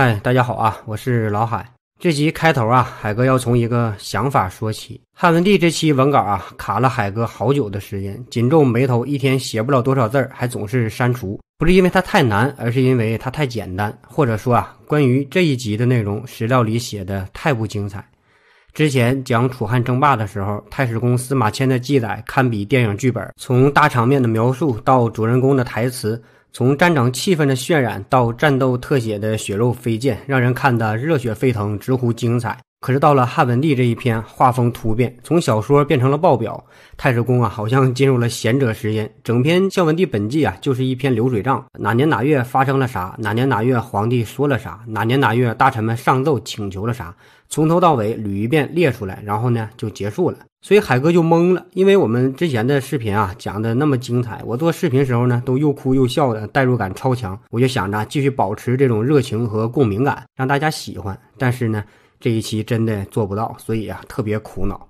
嗨，大家好啊！我是老海。这集开头啊，海哥要从一个想法说起。汉文帝这期文稿啊，卡了海哥好久的时间，紧皱眉头，一天写不了多少字儿，还总是删除。不是因为它太难，而是因为它太简单。或者说啊，关于这一集的内容，史料里写的太不精彩。之前讲楚汉争霸的时候，太史公司马迁的记载堪比电影剧本，从大场面的描述到主人公的台词。从战场气氛的渲染到战斗特写的血肉飞溅，让人看得热血沸腾，直呼精彩。可是到了汉文帝这一篇，画风突变，从小说变成了报表。太史公啊，好像进入了贤者时间。整篇孝文帝本纪啊，就是一篇流水账：哪年哪月发生了啥？哪年哪月皇帝说了啥？哪年哪月大臣们上奏请求了啥？从头到尾捋一遍，列出来，然后呢，就结束了。所以海哥就懵了，因为我们之前的视频啊讲的那么精彩，我做视频时候呢都又哭又笑的，代入感超强，我就想着继续保持这种热情和共鸣感，让大家喜欢。但是呢这一期真的做不到，所以啊特别苦恼。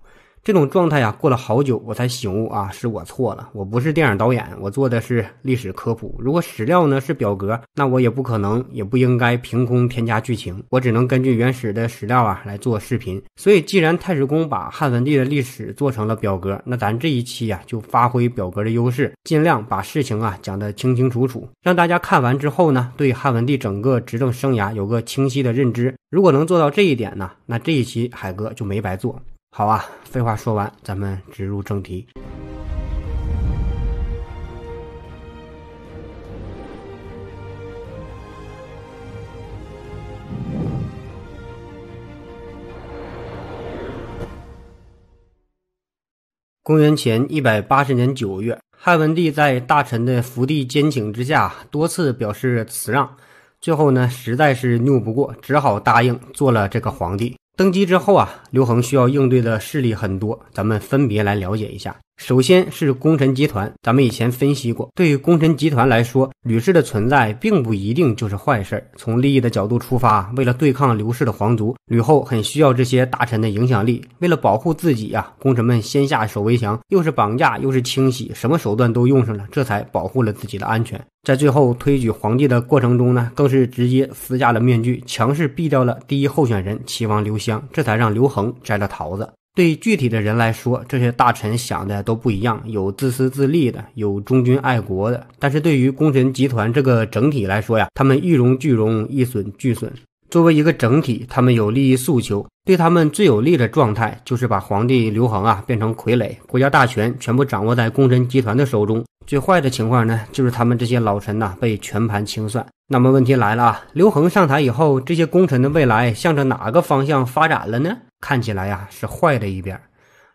这种状态啊，过了好久我才醒悟啊，是我错了，我不是电影导演，我做的是历史科普。如果史料呢是表格，那我也不可能，也不应该凭空添加剧情，我只能根据原始的史料啊来做视频。所以，既然太史公把汉文帝的历史做成了表格，那咱这一期啊就发挥表格的优势，尽量把事情啊讲得清清楚楚，让大家看完之后呢，对汉文帝整个执政生涯有个清晰的认知。如果能做到这一点呢，那这一期海哥就没白做。好啊，废话说完，咱们直入正题。公元前一百八十年九月，汉文帝在大臣的伏地监请之下，多次表示辞让，最后呢，实在是拗不过，只好答应做了这个皇帝。登基之后啊，刘恒需要应对的势力很多，咱们分别来了解一下。首先是功臣集团，咱们以前分析过，对于功臣集团来说，吕氏的存在并不一定就是坏事儿。从利益的角度出发为了对抗刘氏的皇族，吕后很需要这些大臣的影响力。为了保护自己呀，功臣们先下手为强，又是绑架又是清洗，什么手段都用上了，这才保护了自己的安全。在最后推举皇帝的过程中呢，更是直接撕下了面具，强势毙掉了第一候选人齐王刘襄，这才让刘恒摘了桃子。对具体的人来说，这些大臣想的都不一样，有自私自利的，有忠君爱国的。但是对于功臣集团这个整体来说呀，他们一荣俱荣，一损俱损。作为一个整体，他们有利益诉求，对他们最有利的状态就是把皇帝刘恒啊变成傀儡，国家大权全部掌握在功臣集团的手中。最坏的情况呢，就是他们这些老臣呐被全盘清算。那么问题来了，啊，刘恒上台以后，这些功臣的未来向着哪个方向发展了呢？看起来呀是坏的一边，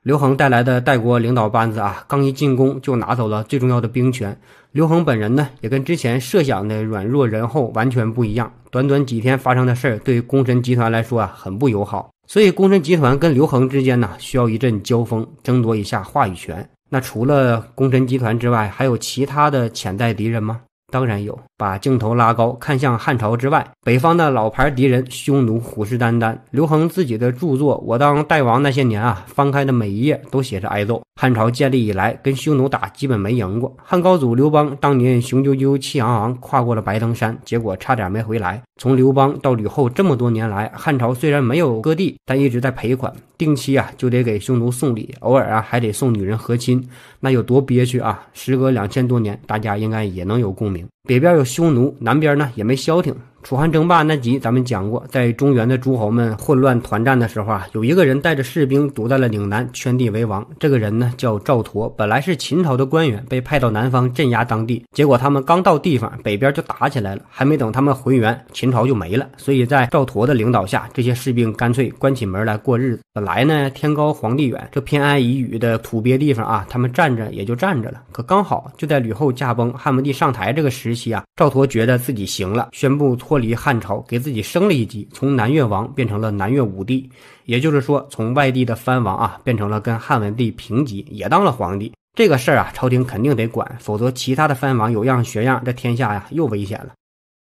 刘恒带来的代国领导班子啊，刚一进宫就拿走了最重要的兵权。刘恒本人呢，也跟之前设想的软弱仁厚完全不一样。短短几天发生的事儿，对功臣集团来说啊，很不友好。所以功臣集团跟刘恒之间呢，需要一阵交锋，争夺一下话语权。那除了功臣集团之外，还有其他的潜在敌人吗？当然有，把镜头拉高，看向汉朝之外，北方的老牌敌人匈奴虎视眈眈。刘恒自己的著作《我当代王那些年》啊，翻开的每一页都写着挨揍。汉朝建立以来，跟匈奴打基本没赢过。汉高祖刘邦当年雄赳赳、气昂昂，跨过了白登山，结果差点没回来。从刘邦到吕后这么多年来，汉朝虽然没有割地，但一直在赔款，定期啊就得给匈奴送礼，偶尔啊还得送女人和亲，那有多憋屈啊！时隔两千多年，大家应该也能有共鸣。北边有匈奴，南边呢也没消停。楚汉争霸那集咱们讲过，在中原的诸侯们混乱团战的时候啊，有一个人带着士兵躲在了岭南，圈地为王。这个人呢叫赵佗，本来是秦朝的官员，被派到南方镇压当地。结果他们刚到地方，北边就打起来了，还没等他们回援，秦朝就没了。所以在赵佗的领导下，这些士兵干脆关起门来过日子。本来呢，天高皇帝远，这偏安一隅的土鳖地方啊，他们站着也就站着了。可刚好就在吕后驾崩、汉文帝上台这个时期啊，赵佗觉得自己行了，宣布脱。脱离汉朝，给自己升了一级，从南越王变成了南越武帝，也就是说，从外地的藩王啊，变成了跟汉文帝平级，也当了皇帝。这个事儿啊，朝廷肯定得管，否则其他的藩王有样学样，这天下呀又危险了。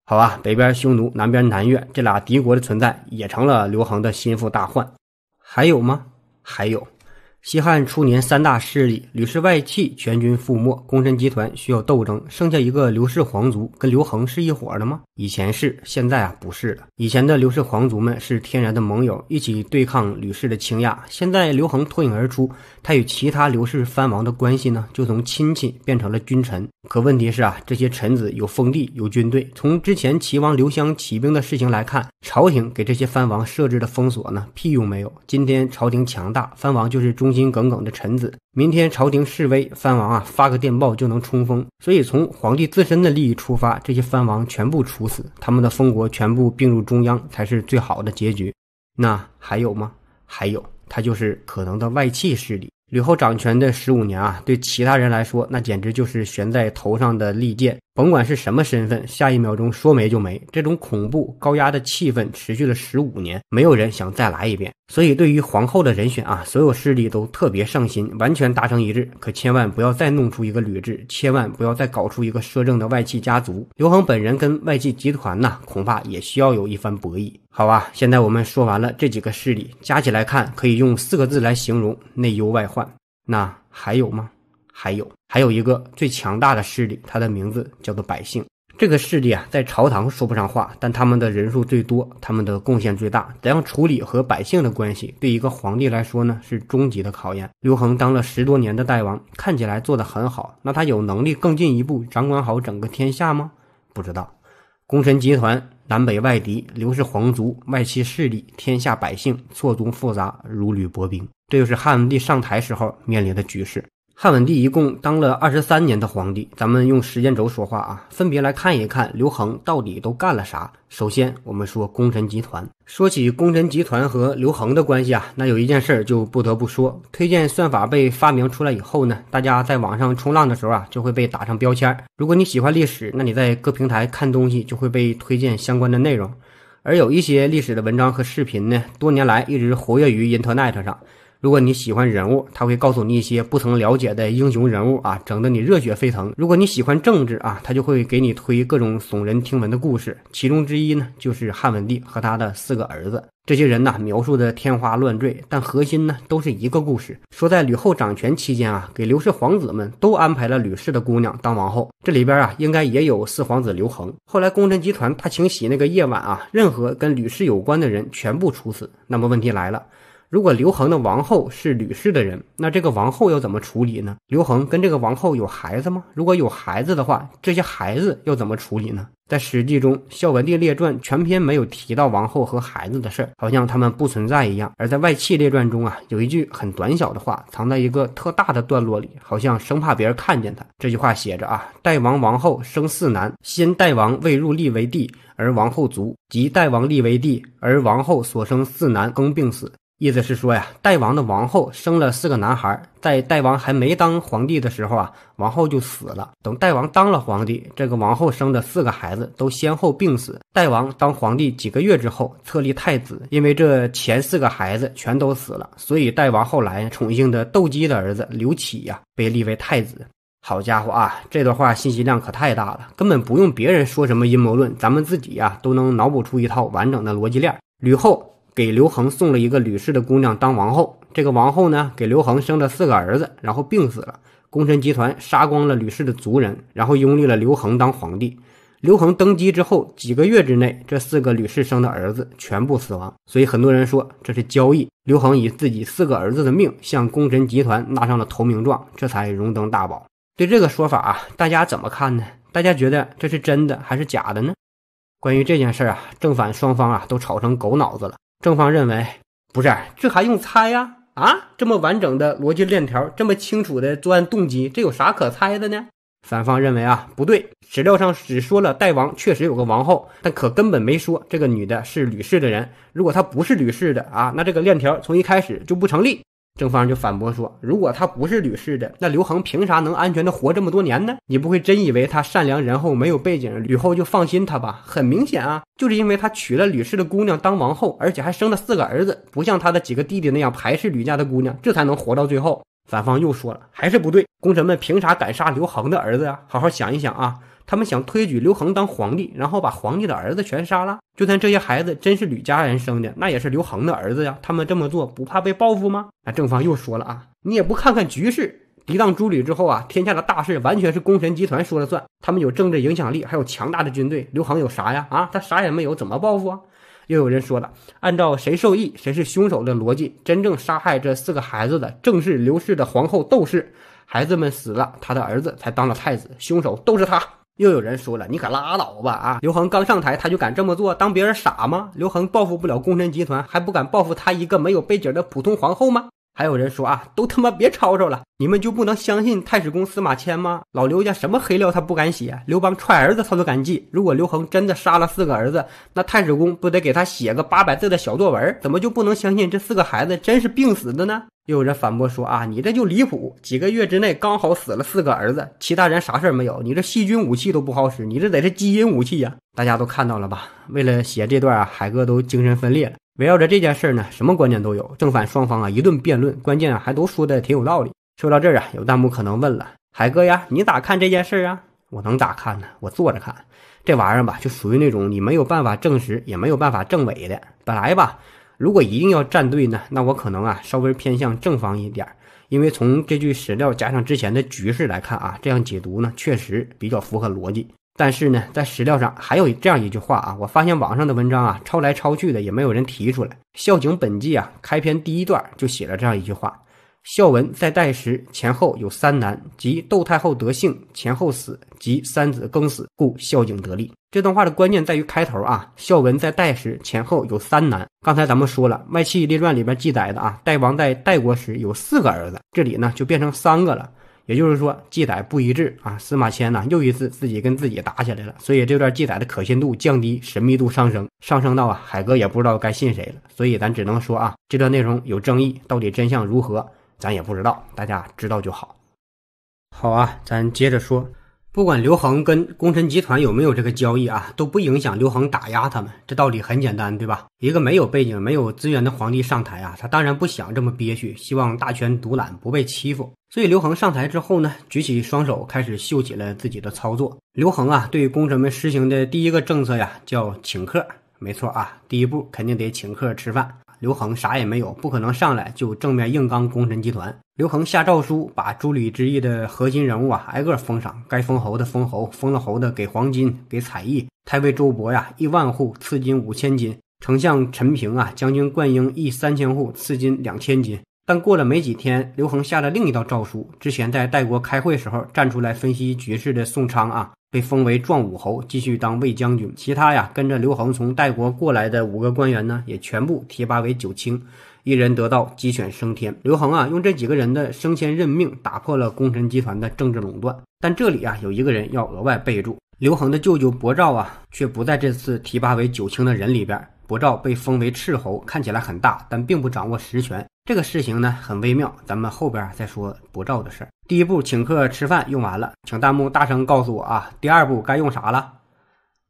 好吧，北边匈奴，南边南越，这俩敌国的存在也成了刘恒的心腹大患。还有吗？还有。西汉初年，三大势力吕氏外戚全军覆没，功臣集团需要斗争，剩下一个刘氏皇族，跟刘恒是一伙的吗？以前是，现在啊不是了。以前的刘氏皇族们是天然的盟友，一起对抗吕氏的倾轧。现在刘恒脱颖而出。他与其他刘氏藩王的关系呢，就从亲戚变成了君臣。可问题是啊，这些臣子有封地，有军队。从之前齐王刘襄起兵的事情来看，朝廷给这些藩王设置的封锁呢，屁用没有。今天朝廷强大，藩王就是忠心耿耿的臣子；明天朝廷示威，藩王啊发个电报就能冲锋。所以，从皇帝自身的利益出发，这些藩王全部处死，他们的封国全部并入中央，才是最好的结局。那还有吗？还有，他就是可能的外戚势力。吕后掌权的十五年啊，对其他人来说，那简直就是悬在头上的利剑。甭管是什么身份，下一秒钟说没就没。这种恐怖高压的气氛持续了十五年，没有人想再来一遍。所以，对于皇后的人选啊，所有势力都特别上心，完全达成一致。可千万不要再弄出一个吕雉，千万不要再搞出一个摄政的外戚家族。刘恒本人跟外戚集团呐，恐怕也需要有一番博弈。好啊，现在我们说完了这几个势力，加起来看，可以用四个字来形容：内忧外患。那还有吗？还有。还有一个最强大的势力，他的名字叫做百姓。这个势力啊，在朝堂说不上话，但他们的人数最多，他们的贡献最大。怎样处理和百姓的关系，对一个皇帝来说呢，是终极的考验。刘恒当了十多年的大王，看起来做得很好，那他有能力更进一步掌管好整个天下吗？不知道。功臣集团、南北外敌、刘氏皇族、外戚势力、天下百姓，错综复杂，如履薄冰。这就是汉文帝上台时候面临的局势。汉文帝一共当了二十三年的皇帝，咱们用时间轴说话啊，分别来看一看刘恒到底都干了啥。首先，我们说功臣集团。说起功臣集团和刘恒的关系啊，那有一件事儿就不得不说。推荐算法被发明出来以后呢，大家在网上冲浪的时候啊，就会被打上标签。如果你喜欢历史，那你在各平台看东西就会被推荐相关的内容。而有一些历史的文章和视频呢，多年来一直活跃于 Internet 上。如果你喜欢人物，他会告诉你一些不曾了解的英雄人物啊，整得你热血沸腾。如果你喜欢政治啊，他就会给你推各种耸人听闻的故事。其中之一呢，就是汉文帝和他的四个儿子。这些人呢，描述的天花乱坠，但核心呢，都是一个故事：说在吕后掌权期间啊，给刘氏皇子们都安排了吕氏的姑娘当王后。这里边啊，应该也有四皇子刘恒。后来功臣集团大清洗那个夜晚啊，任何跟吕氏有关的人全部处死。那么问题来了。如果刘恒的王后是吕氏的人，那这个王后要怎么处理呢？刘恒跟这个王后有孩子吗？如果有孩子的话，这些孩子又怎么处理呢？在《史记》中，《孝文帝列传》全篇没有提到王后和孩子的事儿，好像他们不存在一样。而在《外戚列传》中啊，有一句很短小的话藏在一个特大的段落里，好像生怕别人看见他。这句话写着啊：“代王王后生四男，先代王未入立为帝，而王后卒；及代王立为帝，而王后所生四男更病死。”意思是说呀，代王的王后生了四个男孩，在代王还没当皇帝的时候啊，王后就死了。等代王当了皇帝，这个王后生的四个孩子都先后病死。代王当皇帝几个月之后，册立太子，因为这前四个孩子全都死了，所以代王后来宠幸的窦姬的儿子刘启呀，被立为太子。好家伙啊，这段话信息量可太大了，根本不用别人说什么阴谋论，咱们自己呀都能脑补出一套完整的逻辑链。吕后。给刘恒送了一个吕氏的姑娘当王后，这个王后呢给刘恒生了四个儿子，然后病死了。功臣集团杀光了吕氏的族人，然后拥立了刘恒当皇帝。刘恒登基之后几个月之内，这四个吕氏生的儿子全部死亡。所以很多人说这是交易，刘恒以自己四个儿子的命向功臣集团拿上了投名状，这才荣登大宝。对这个说法啊，大家怎么看呢？大家觉得这是真的还是假的呢？关于这件事啊，正反双方啊都吵成狗脑子了。正方认为，不是，这还用猜呀？啊，这么完整的逻辑链条，这么清楚的作案动机，这有啥可猜的呢？反方认为啊，不对，史料上只说了代王确实有个王后，但可根本没说这个女的是吕氏的人。如果她不是吕氏的啊，那这个链条从一开始就不成立。正方就反驳说：“如果他不是吕氏的，那刘恒凭啥能安全的活这么多年呢？你不会真以为他善良仁厚没有背景，吕后就放心他吧？很明显啊，就是因为他娶了吕氏的姑娘当王后，而且还生了四个儿子，不像他的几个弟弟那样排斥吕家的姑娘，这才能活到最后。”反方又说了：“还是不对，功臣们凭啥敢杀刘恒的儿子呀？好好想一想啊。”他们想推举刘恒当皇帝，然后把皇帝的儿子全杀了。就算这些孩子真是吕家人生的，那也是刘恒的儿子呀。他们这么做不怕被报复吗？啊，正方又说了啊，你也不看看局势，抵挡朱吕之后啊，天下的大事完全是功臣集团说了算。他们有政治影响力，还有强大的军队。刘恒有啥呀？啊，他啥也没有，怎么报复啊？又有人说了，按照谁受益谁是凶手的逻辑，真正杀害这四个孩子的正是刘氏的皇后窦氏。孩子们死了，他的儿子才当了太子，凶手都是他。又有人说了，你可拉倒吧！啊，刘恒刚上台他就敢这么做，当别人傻吗？刘恒报复不了工臣集团，还不敢报复他一个没有背景的普通皇后吗？还有人说啊，都他妈别吵吵了，你们就不能相信太史公司马迁吗？老刘家什么黑料他不敢写，刘邦踹儿子他都敢记。如果刘恒真的杀了四个儿子，那太史公不得给他写个八百字的小作文？怎么就不能相信这四个孩子真是病死的呢？又有人反驳说啊，你这就离谱，几个月之内刚好死了四个儿子，其他人啥事儿没有，你这细菌武器都不好使，你这得是基因武器呀！大家都看到了吧？为了写这段啊，海哥都精神分裂了。围绕着这件事呢，什么观点都有，正反双方啊一顿辩论，关键啊还都说的挺有道理。说到这儿啊，有弹幕可能问了，海哥呀，你咋看这件事啊？我能咋看呢？我坐着看，这玩意儿吧，就属于那种你没有办法证实，也没有办法证伪的。本来吧，如果一定要站队呢，那我可能啊稍微偏向正方一点，因为从这句史料加上之前的局势来看啊，这样解读呢确实比较符合逻辑。但是呢，在史料上还有这样一句话啊，我发现网上的文章啊，抄来抄去的也没有人提出来。《孝景本纪》啊，开篇第一段就写了这样一句话：孝文在代时前后有三难，即窦太后得幸前后死，即三子更死，故孝景得立。这段话的关键在于开头啊，孝文在代时前后有三难。刚才咱们说了，《外戚列传》里边记载的啊，代王在代国时有四个儿子，这里呢就变成三个了。也就是说，记载不一致啊！司马迁呢，又一次自己跟自己打起来了，所以这段记载的可信度降低，神秘度上升，上升到啊，海哥也不知道该信谁了。所以咱只能说啊，这段内容有争议，到底真相如何，咱也不知道。大家知道就好。好啊，咱接着说，不管刘恒跟功臣集团有没有这个交易啊，都不影响刘恒打压他们。这道理很简单，对吧？一个没有背景、没有资源的皇帝上台啊，他当然不想这么憋屈，希望大权独揽，不被欺负。所以刘恒上台之后呢，举起双手开始秀起了自己的操作。刘恒啊，对功臣们实行的第一个政策呀，叫请客。没错啊，第一步肯定得请客吃饭。刘恒啥也没有，不可能上来就正面硬刚功臣集团。刘恒下诏书，把朱吕之意的核心人物啊，挨个封赏。该封侯的封侯，封了侯的给黄金，给彩艺。太尉周勃呀，一万户赐金五千金；丞相陈平啊，将军灌婴一三千户赐金两千金。但过了没几天，刘恒下了另一道诏书。之前在代国开会时候站出来分析局势的宋昌啊，被封为壮武侯，继续当卫将军。其他呀，跟着刘恒从代国过来的五个官员呢，也全部提拔为九卿，一人得道，鸡犬升天。刘恒啊，用这几个人的升迁任命，打破了功臣集团的政治垄断。但这里啊，有一个人要额外备注：刘恒的舅舅伯照啊，却不在这次提拔为九卿的人里边。伯昭被封为斥候，看起来很大，但并不掌握实权。这个事情呢，很微妙，咱们后边再说伯昭的事儿。第一步，请客吃饭用完了，请弹幕大声告诉我啊！第二步该用啥了？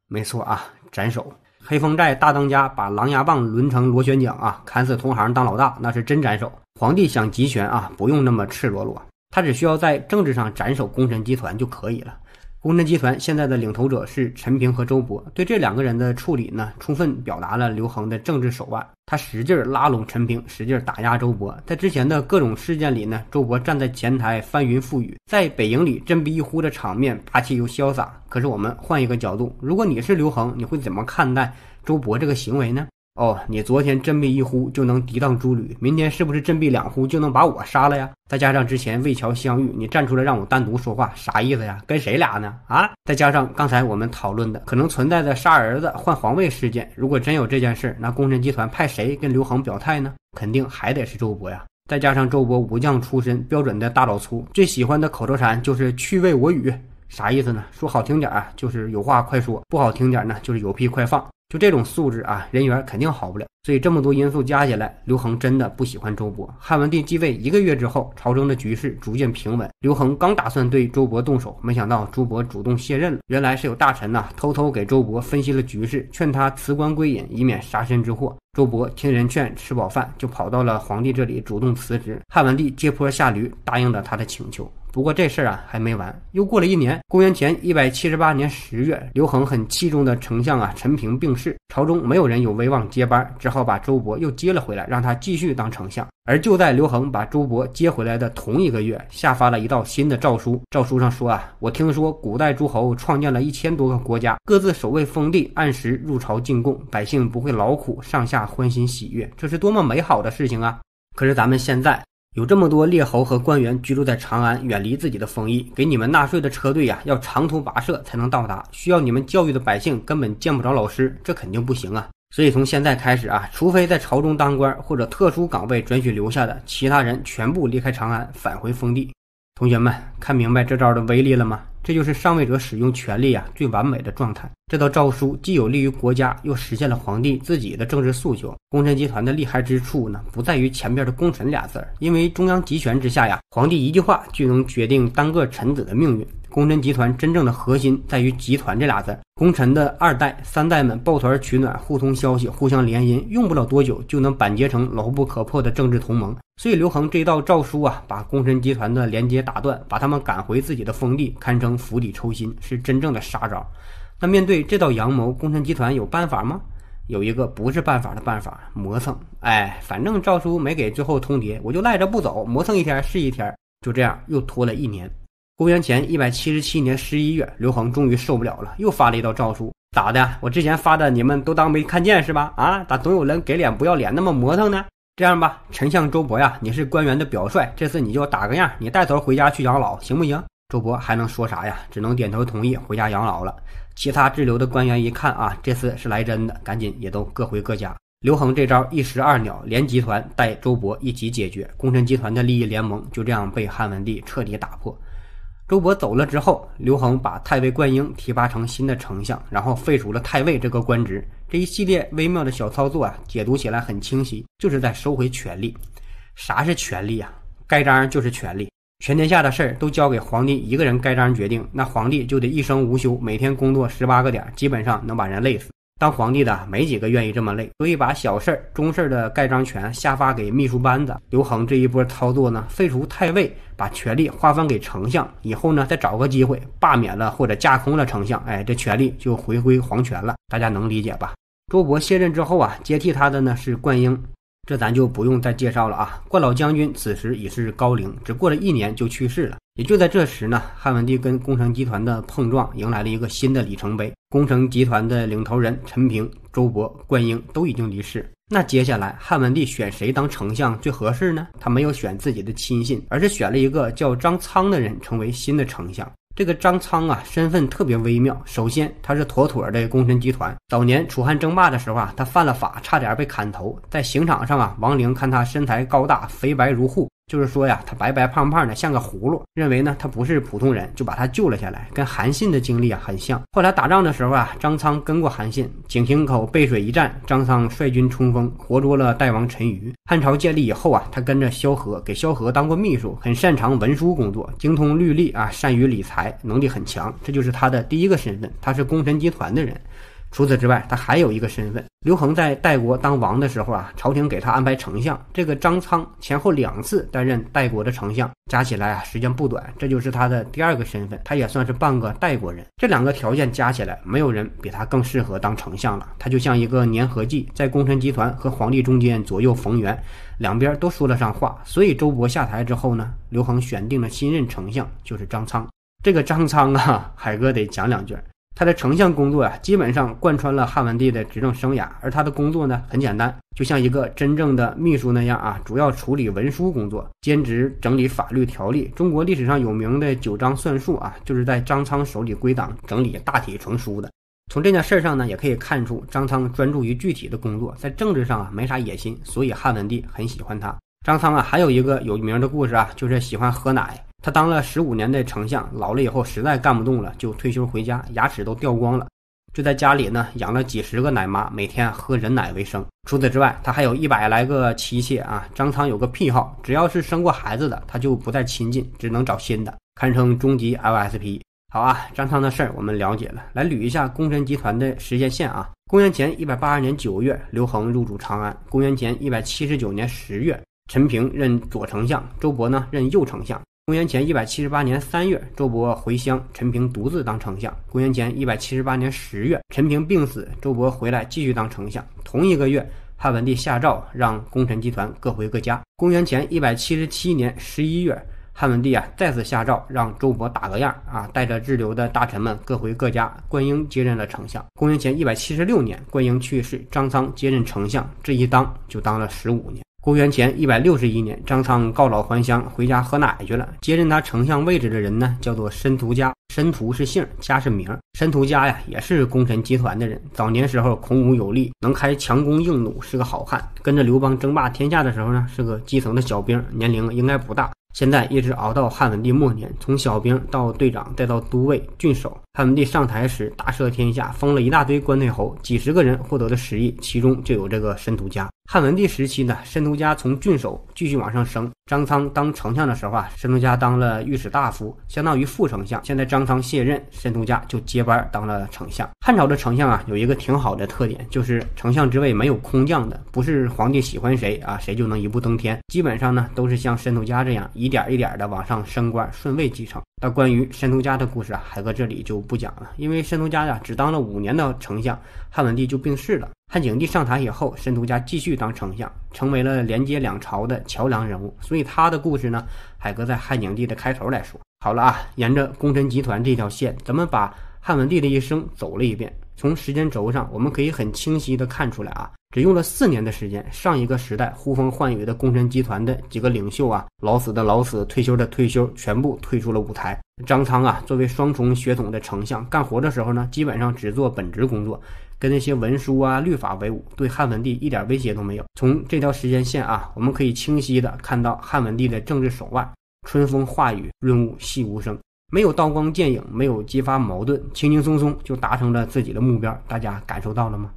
没错啊，斩首！黑风寨大当家把狼牙棒抡成螺旋桨啊，砍死同行当老大，那是真斩首。皇帝想集权啊，不用那么赤裸裸，他只需要在政治上斩首功臣集团就可以了。工程集团现在的领头者是陈平和周勃，对这两个人的处理呢，充分表达了刘恒的政治手腕。他使劲儿拉拢陈平，使劲儿打压周勃。在之前的各种事件里呢，周勃站在前台翻云覆雨，在北营里振臂一呼的场面，霸气又潇洒。可是我们换一个角度，如果你是刘恒，你会怎么看待周勃这个行为呢？哦，你昨天振臂一呼就能抵挡诸吕，明天是不是振臂两呼就能把我杀了呀？再加上之前魏桥相遇，你站出来让我单独说话，啥意思呀？跟谁俩呢？啊！再加上刚才我们讨论的可能存在的杀儿子换皇位事件，如果真有这件事，那功臣集团派谁跟刘恒表态呢？肯定还得是周勃呀。再加上周勃武将出身，标准的大老粗，最喜欢的口头禅就是“去为我语”，啥意思呢？说好听点啊，就是有话快说；不好听点呢，就是有屁快放。就这种素质啊，人缘肯定好不了。所以这么多因素加起来，刘恒真的不喜欢周勃。汉文帝继位一个月之后，朝中的局势逐渐平稳。刘恒刚打算对周勃动手，没想到周勃主动卸任了。原来是有大臣呐，偷偷给周勃分析了局势，劝他辞官归隐，以免杀身之祸。周勃听人劝，吃饱饭就跑到了皇帝这里，主动辞职。汉文帝借坡下驴，答应了他的请求。不过这事儿啊还没完，又过了一年，公元前一百七十八年十月，刘恒很器重的丞相啊陈平病逝，朝中没有人有威望接班，只好把周勃又接了回来，让他继续当丞相。而就在刘恒把周勃接回来的同一个月，下发了一道新的诏书，诏书上说啊，我听说古代诸侯创建了一千多个国家，各自守卫封地，按时入朝进贡，百姓不会劳苦，上下欢欣喜悦，这是多么美好的事情啊！可是咱们现在。有这么多列侯和官员居住在长安，远离自己的封邑，给你们纳税的车队呀，要长途跋涉才能到达；需要你们教育的百姓根本见不着老师，这肯定不行啊！所以从现在开始啊，除非在朝中当官或者特殊岗位准许留下的，其他人全部离开长安，返回封地。同学们，看明白这招的威力了吗？这就是上位者使用权力啊最完美的状态。这道诏书既有利于国家，又实现了皇帝自己的政治诉求。功臣集团的厉害之处呢，不在于前边的“功臣”俩字儿，因为中央集权之下呀，皇帝一句话就能决定单个臣子的命运。功臣集团真正的核心在于“集团”这俩字。功臣的二代、三代们抱团取暖，互通消息，互相联姻，用不了多久就能板结成牢不可破的政治同盟。所以刘恒这道诏书啊，把功臣集团的连接打断，把他们赶回自己的封地，堪称釜底抽薪，是真正的杀招。那面对这道阳谋，功臣集团有办法吗？有一个不是办法的办法，磨蹭。哎，反正诏书没给最后通牒，我就赖着不走，磨蹭一天是一天。就这样，又拖了一年。公元前一百七十七年十一月，刘恒终于受不了了，又发了一道诏书。咋的？我之前发的你们都当没看见是吧？啊，咋总有人给脸不要脸，那么磨蹭呢？这样吧，丞相周勃呀，你是官员的表率，这次你就打个样，你带头回家去养老，行不行？周勃还能说啥呀？只能点头同意回家养老了。其他滞留的官员一看啊，这次是来真的，赶紧也都各回各家。刘恒这招一石二鸟，连集团带周勃一起解决，功臣集团的利益联盟就这样被汉文帝彻底打破。周勃走了之后，刘恒把太尉灌婴提拔成新的丞相，然后废除了太尉这个官职。这一系列微妙的小操作啊，解读起来很清晰，就是在收回权力。啥是权力啊？盖章就是权力。全天下的事儿都交给皇帝一个人盖章决定，那皇帝就得一生无休，每天工作十八个点儿，基本上能把人累死。当皇帝的没几个愿意这么累，所以把小事儿、中事儿的盖章权下发给秘书班子。刘恒这一波操作呢，废除太尉，把权力划分给丞相，以后呢再找个机会罢免了或者架空了丞相，哎，这权力就回归皇权了。大家能理解吧？周勃卸任之后啊，接替他的呢是灌婴，这咱就不用再介绍了啊。灌老将军此时已是高龄，只过了一年就去世了。也就在这时呢，汉文帝跟工程集团的碰撞迎来了一个新的里程碑。工程集团的领头人陈平、周勃、灌婴都已经离世，那接下来汉文帝选谁当丞相最合适呢？他没有选自己的亲信，而是选了一个叫张苍的人成为新的丞相。这个张苍啊，身份特别微妙。首先，他是妥妥的功臣集团。早年楚汉争霸的时候啊，他犯了法，差点被砍头。在刑场上啊，王陵看他身材高大，肥白如虎。就是说呀，他白白胖胖的像个葫芦，认为呢他不是普通人，就把他救了下来，跟韩信的经历啊很像。后来打仗的时候啊，张苍跟过韩信，井陉口背水一战，张苍率军冲锋，活捉了代王陈馀。汉朝建立以后啊，他跟着萧何，给萧何当过秘书，很擅长文书工作，精通律历啊，善于理财，能力很强。这就是他的第一个身份，他是功臣集团的人。除此之外，他还有一个身份。刘恒在代国当王的时候啊，朝廷给他安排丞相，这个张苍前后两次担任代国的丞相，加起来啊时间不短。这就是他的第二个身份，他也算是半个代国人。这两个条件加起来，没有人比他更适合当丞相了。他就像一个粘合剂，在功臣集团和皇帝中间左右逢源，两边都说得上话。所以周勃下台之后呢，刘恒选定了新任丞相就是张苍。这个张苍啊，海哥得讲两句。他的丞相工作啊，基本上贯穿了汉文帝的执政生涯。而他的工作呢，很简单，就像一个真正的秘书那样啊，主要处理文书工作，兼职整理法律条例。中国历史上有名的《九章算术》啊，就是在张苍手里归档整理、大体成书的。从这件事上呢，也可以看出张苍专注于具体的工作，在政治上啊没啥野心，所以汉文帝很喜欢他。张苍啊，还有一个有名的故事啊，就是喜欢喝奶。他当了十五年的丞相，老了以后实在干不动了，就退休回家，牙齿都掉光了，就在家里呢养了几十个奶妈，每天喝人奶为生。除此之外，他还有一百来个妻妾啊。张苍有个癖好，只要是生过孩子的，他就不再亲近，只能找新的，堪称终极 LSP。好啊，张苍的事儿我们了解了，来捋一下功臣集团的时间线啊。公元前一百八十年九月，刘恒入主长安。公元前一百七十九年十月，陈平任左丞相，周勃呢任右丞相。公元前一百七十八年三月，周勃回乡，陈平独自当丞相。公元前一百七十八年十月，陈平病死，周勃回来继续当丞相。同一个月，汉文帝下诏让功臣集团各回各家。公元前一百七十七年十一月，汉文帝啊再次下诏让周勃打个样啊，带着滞留的大臣们各回各家。灌婴接任了丞相。公元前一百七十六年，灌婴去世，张苍接任丞相，这一当就当了十五年。公元前一百六十一年，张苍告老还乡，回家喝奶去了。接任他丞相位置的人呢，叫做申屠家。申屠是姓，家是名。申屠家呀，也是功臣集团的人。早年时候，孔武有力，能开强弓硬弩，是个好汉。跟着刘邦争霸天下的时候呢，是个基层的小兵，年龄应该不大。现在一直熬到汉文帝末年，从小兵到队长，再到都尉、郡守。汉文帝上台时，大赦天下，封了一大堆关内侯，几十个人获得了食邑，其中就有这个申屠家。汉文帝时期呢，申屠家从郡守继续往上升。张苍当丞相的时候啊，申屠家当了御史大夫，相当于副丞相。现在张苍卸任，申屠家就接班当了丞相。汉朝的丞相啊，有一个挺好的特点，就是丞相之位没有空降的，不是皇帝喜欢谁啊，谁就能一步登天。基本上呢，都是像申屠家这样一点一点的往上升官，顺位继承。那关于申屠家的故事啊，海哥这里就不讲了，因为申屠家呀只当了五年的丞相，汉文帝就病逝了。汉景帝上台以后，申屠家继续当丞相，成为了连接两朝的桥梁人物。所以他的故事呢，海哥在汉景帝的开头来说。好了啊，沿着功臣集团这条线，咱们把汉文帝的一生走了一遍。从时间轴上，我们可以很清晰的看出来啊，只用了四年的时间，上一个时代呼风唤雨的功臣集团的几个领袖啊，老死的老死，退休的退休，全部退出了舞台。张仓啊，作为双重血统的丞相，干活的时候呢，基本上只做本职工作。跟那些文书啊、律法为伍，对汉文帝一点威胁都没有。从这条时间线啊，我们可以清晰的看到汉文帝的政治手腕。春风化雨，润物细无声，没有刀光剑影，没有激发矛盾，轻轻松松就达成了自己的目标。大家感受到了吗？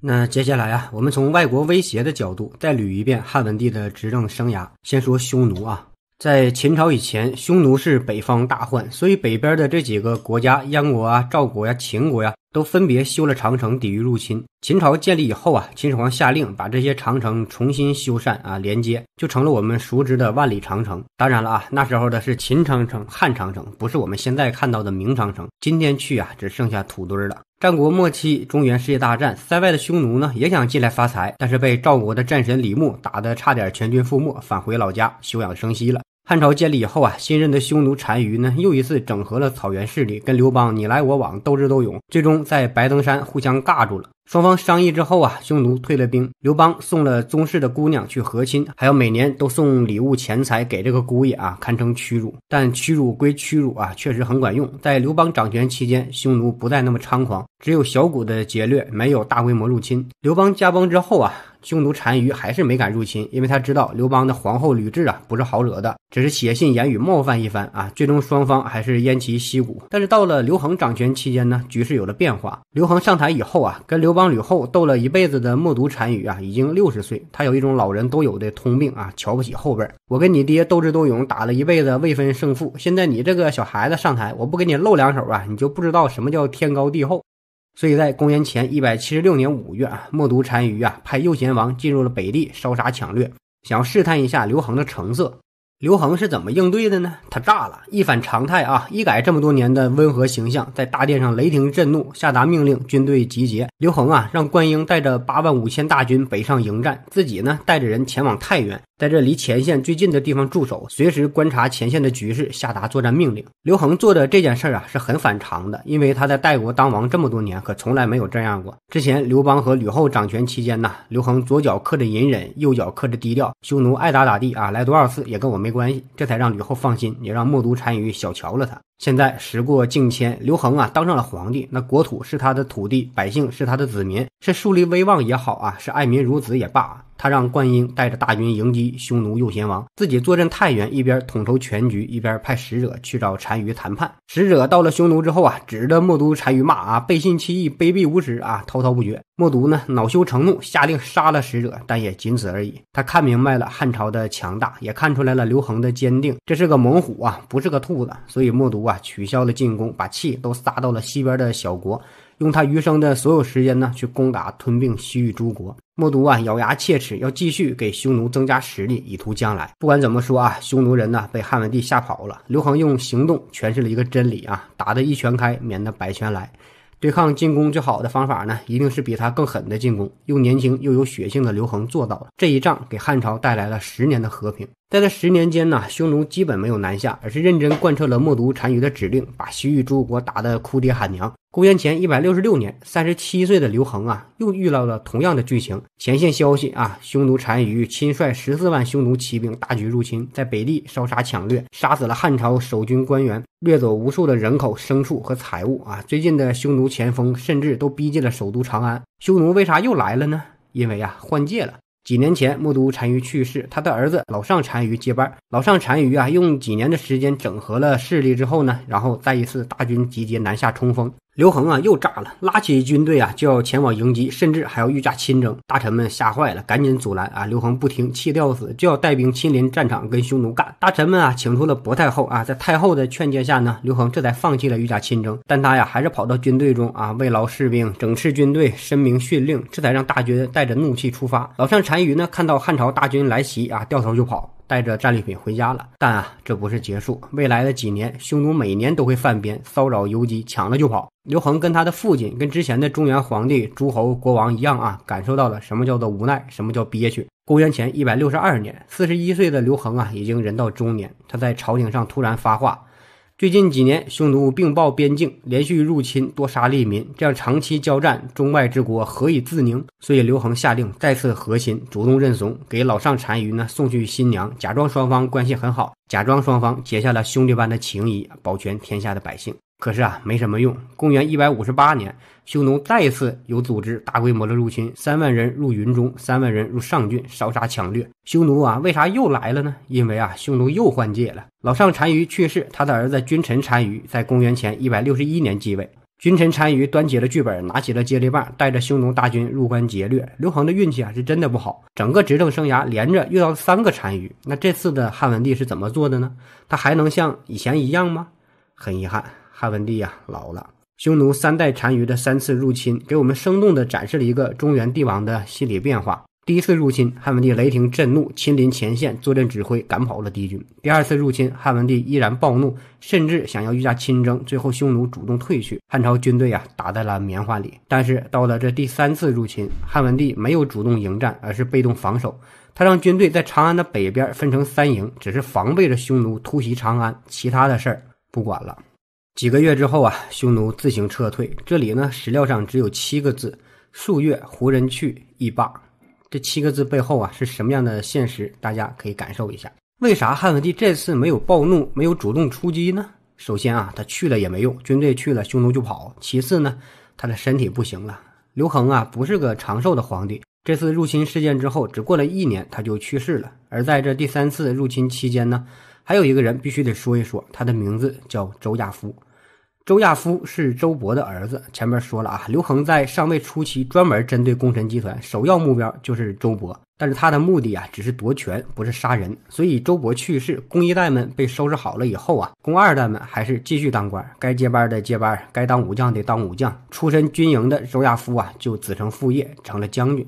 那接下来啊，我们从外国威胁的角度再捋一遍汉文帝的执政生涯。先说匈奴啊，在秦朝以前，匈奴是北方大患，所以北边的这几个国家，燕国啊、赵国呀、秦国呀。都分别修了长城抵御入侵。秦朝建立以后啊，秦始皇下令把这些长城重新修缮啊，连接，就成了我们熟知的万里长城。当然了啊，那时候的是秦长城、汉长城，不是我们现在看到的明长城。今天去啊，只剩下土堆了。战国末期，中原世界大战，塞外的匈奴呢，也想进来发财，但是被赵国的战神李牧打得差点全军覆没，返回老家休养生息了。汉朝建立以后啊，新任的匈奴单于呢，又一次整合了草原势力，跟刘邦你来我往斗智斗勇，最终在白登山互相尬住了。双方商议之后啊，匈奴退了兵，刘邦送了宗室的姑娘去和亲，还要每年都送礼物钱财给这个姑爷啊，堪称屈辱。但屈辱归屈辱啊，确实很管用。在刘邦掌权期间，匈奴不再那么猖狂，只有小股的劫掠，没有大规模入侵。刘邦家崩之后啊。匈奴单于还是没敢入侵，因为他知道刘邦的皇后吕雉啊不是好惹的，只是写信言语冒犯一番啊，最终双方还是偃旗息鼓。但是到了刘恒掌权期间呢，局势有了变化。刘恒上台以后啊，跟刘邦吕后斗了一辈子的默读单于啊，已经六十岁，他有一种老人都有的通病啊，瞧不起后辈。我跟你爹斗智斗勇打了一辈子未分胜负，现在你这个小孩子上台，我不给你露两手啊，你就不知道什么叫天高地厚。所以在公元前一百七十六年五月啊，默都单于啊派右贤王进入了北地，烧杀抢掠，想要试探一下刘恒的成色。刘恒是怎么应对的呢？他炸了，一反常态啊，一改这么多年的温和形象，在大殿上雷霆震怒，下达命令，军队集结。刘恒啊，让关英带着八万五千大军北上迎战，自己呢，带着人前往太原，在这离前线最近的地方驻守，随时观察前线的局势，下达作战命令。刘恒做的这件事啊，是很反常的，因为他在代国当王这么多年，可从来没有这样过。之前刘邦和吕后掌权期间呢，刘恒左脚刻着隐忍，右脚刻着低调，匈奴爱咋咋地啊，来多少次也跟我没。关系，这才让吕后放心，也让默读单于小瞧了他。现在时过境迁，刘恒啊，当上了皇帝，那国土是他的土地，百姓是他的子民，是树立威望也好啊，是爱民如子也罢。他让冠英带着大军迎击匈奴右贤王，自己坐镇太原，一边统筹全局，一边派使者去找单于谈判。使者到了匈奴之后啊，指着默毒单于骂啊，背信弃义，卑鄙无耻啊，滔滔不绝。默毒呢，恼羞成怒，下令杀了使者，但也仅此而已。他看明白了汉朝的强大，也看出来了刘恒的坚定，这是个猛虎啊，不是个兔子。所以默毒啊，取消了进攻，把气都撒到了西边的小国。用他余生的所有时间呢，去攻打吞并西域诸国。默毒啊，咬牙切齿，要继续给匈奴增加实力，以图将来。不管怎么说啊，匈奴人呢，被汉文帝吓跑了。刘恒用行动诠释了一个真理啊：打的一拳开，免得百拳来。对抗进攻最好的方法呢，一定是比他更狠的进攻。又年轻又有血性的刘恒做到了。这一仗给汉朝带来了十年的和平。在这十年间呢，匈奴基本没有南下，而是认真贯彻了冒读单于的指令，把西域诸国打得哭爹喊娘。公元前一百六十六年，三十七岁的刘恒啊，又遇到了同样的剧情。前线消息啊，匈奴单于亲率十四万匈奴骑兵大举入侵，在北地烧杀抢掠，杀死了汉朝守军官员，掠走无数的人口、牲畜和财物啊！最近的匈奴前锋甚至都逼近了首都长安。匈奴为啥又来了呢？因为啊，换届了。几年前，木都单于去世，他的儿子老上单于接班。老上单于啊，用几年的时间整合了势力之后呢，然后再一次大军集结南下冲锋。刘恒啊，又炸了，拉起军队啊，就要前往迎击，甚至还要御驾亲征。大臣们吓坏了，赶紧阻拦啊！刘恒不听，气得要死，就要带兵亲临战场跟匈奴干。大臣们啊，请出了薄太后啊，在太后的劝诫下呢，刘恒这才放弃了御驾亲征。但他呀，还是跑到军队中啊，慰劳士兵，整饬军队，申明训令，这才让大军带着怒气出发。老上单于呢，看到汉朝大军来袭啊，掉头就跑。带着战利品回家了，但啊，这不是结束。未来的几年，匈奴每年都会犯边，骚扰游击，抢了就跑。刘恒跟他的父亲，跟之前的中原皇帝、诸侯、国王一样啊，感受到了什么叫做无奈，什么叫憋屈。公元前一百六十二年，四十一岁的刘恒啊，已经人到中年，他在朝廷上突然发话。最近几年，匈奴并暴边境，连续入侵，多杀利民，这样长期交战，中外之国何以自宁？所以刘恒下令再次和亲，主动认怂，给老上单于呢送去新娘，假装双方关系很好，假装双方结下了兄弟般的情谊，保全天下的百姓。可是啊，没什么用。公元一百五十八年，匈奴再一次有组织大规模的入侵，三万人入云中，三万人入上郡，烧杀抢掠。匈奴啊，为啥又来了呢？因为啊，匈奴又换届了。老上单于去世，他的儿子君臣单于在公元前一百六十一年继位。君臣单于端起了剧本，拿起了接力棒，带着匈奴大军入关劫掠。刘恒的运气啊，是真的不好，整个执政生涯连着遇到了三个单于。那这次的汉文帝是怎么做的呢？他还能像以前一样吗？很遗憾。汉文帝呀老了，匈奴三代单于的三次入侵，给我们生动地展示了一个中原帝王的心理变化。第一次入侵，汉文帝雷霆震怒，亲临前线坐镇指挥，赶跑了敌军。第二次入侵，汉文帝依然暴怒，甚至想要御驾亲征，最后匈奴主动退去，汉朝军队呀打在了棉花里。但是到了这第三次入侵，汉文帝没有主动迎战，而是被动防守。他让军队在长安的北边分成三营，只是防备着匈奴突袭长安，其他的事儿不管了。几个月之后啊，匈奴自行撤退。这里呢，史料上只有七个字：“数月，胡人去，亦罢。”这七个字背后啊，是什么样的现实？大家可以感受一下。为啥汉文帝这次没有暴怒，没有主动出击呢？首先啊，他去了也没用，军队去了，匈奴就跑。其次呢，他的身体不行了。刘恒啊，不是个长寿的皇帝。这次入侵事件之后，只过了一年，他就去世了。而在这第三次入侵期间呢？还有一个人必须得说一说，他的名字叫周亚夫。周亚夫是周勃的儿子。前面说了啊，刘恒在上位初期专门针对功臣集团，首要目标就是周勃。但是他的目的啊，只是夺权，不是杀人。所以周勃去世，公一代们被收拾好了以后啊，公二代们还是继续当官，该接班的接班，该当武将的当武将。出身军营的周亚夫啊，就子承父业，成了将军。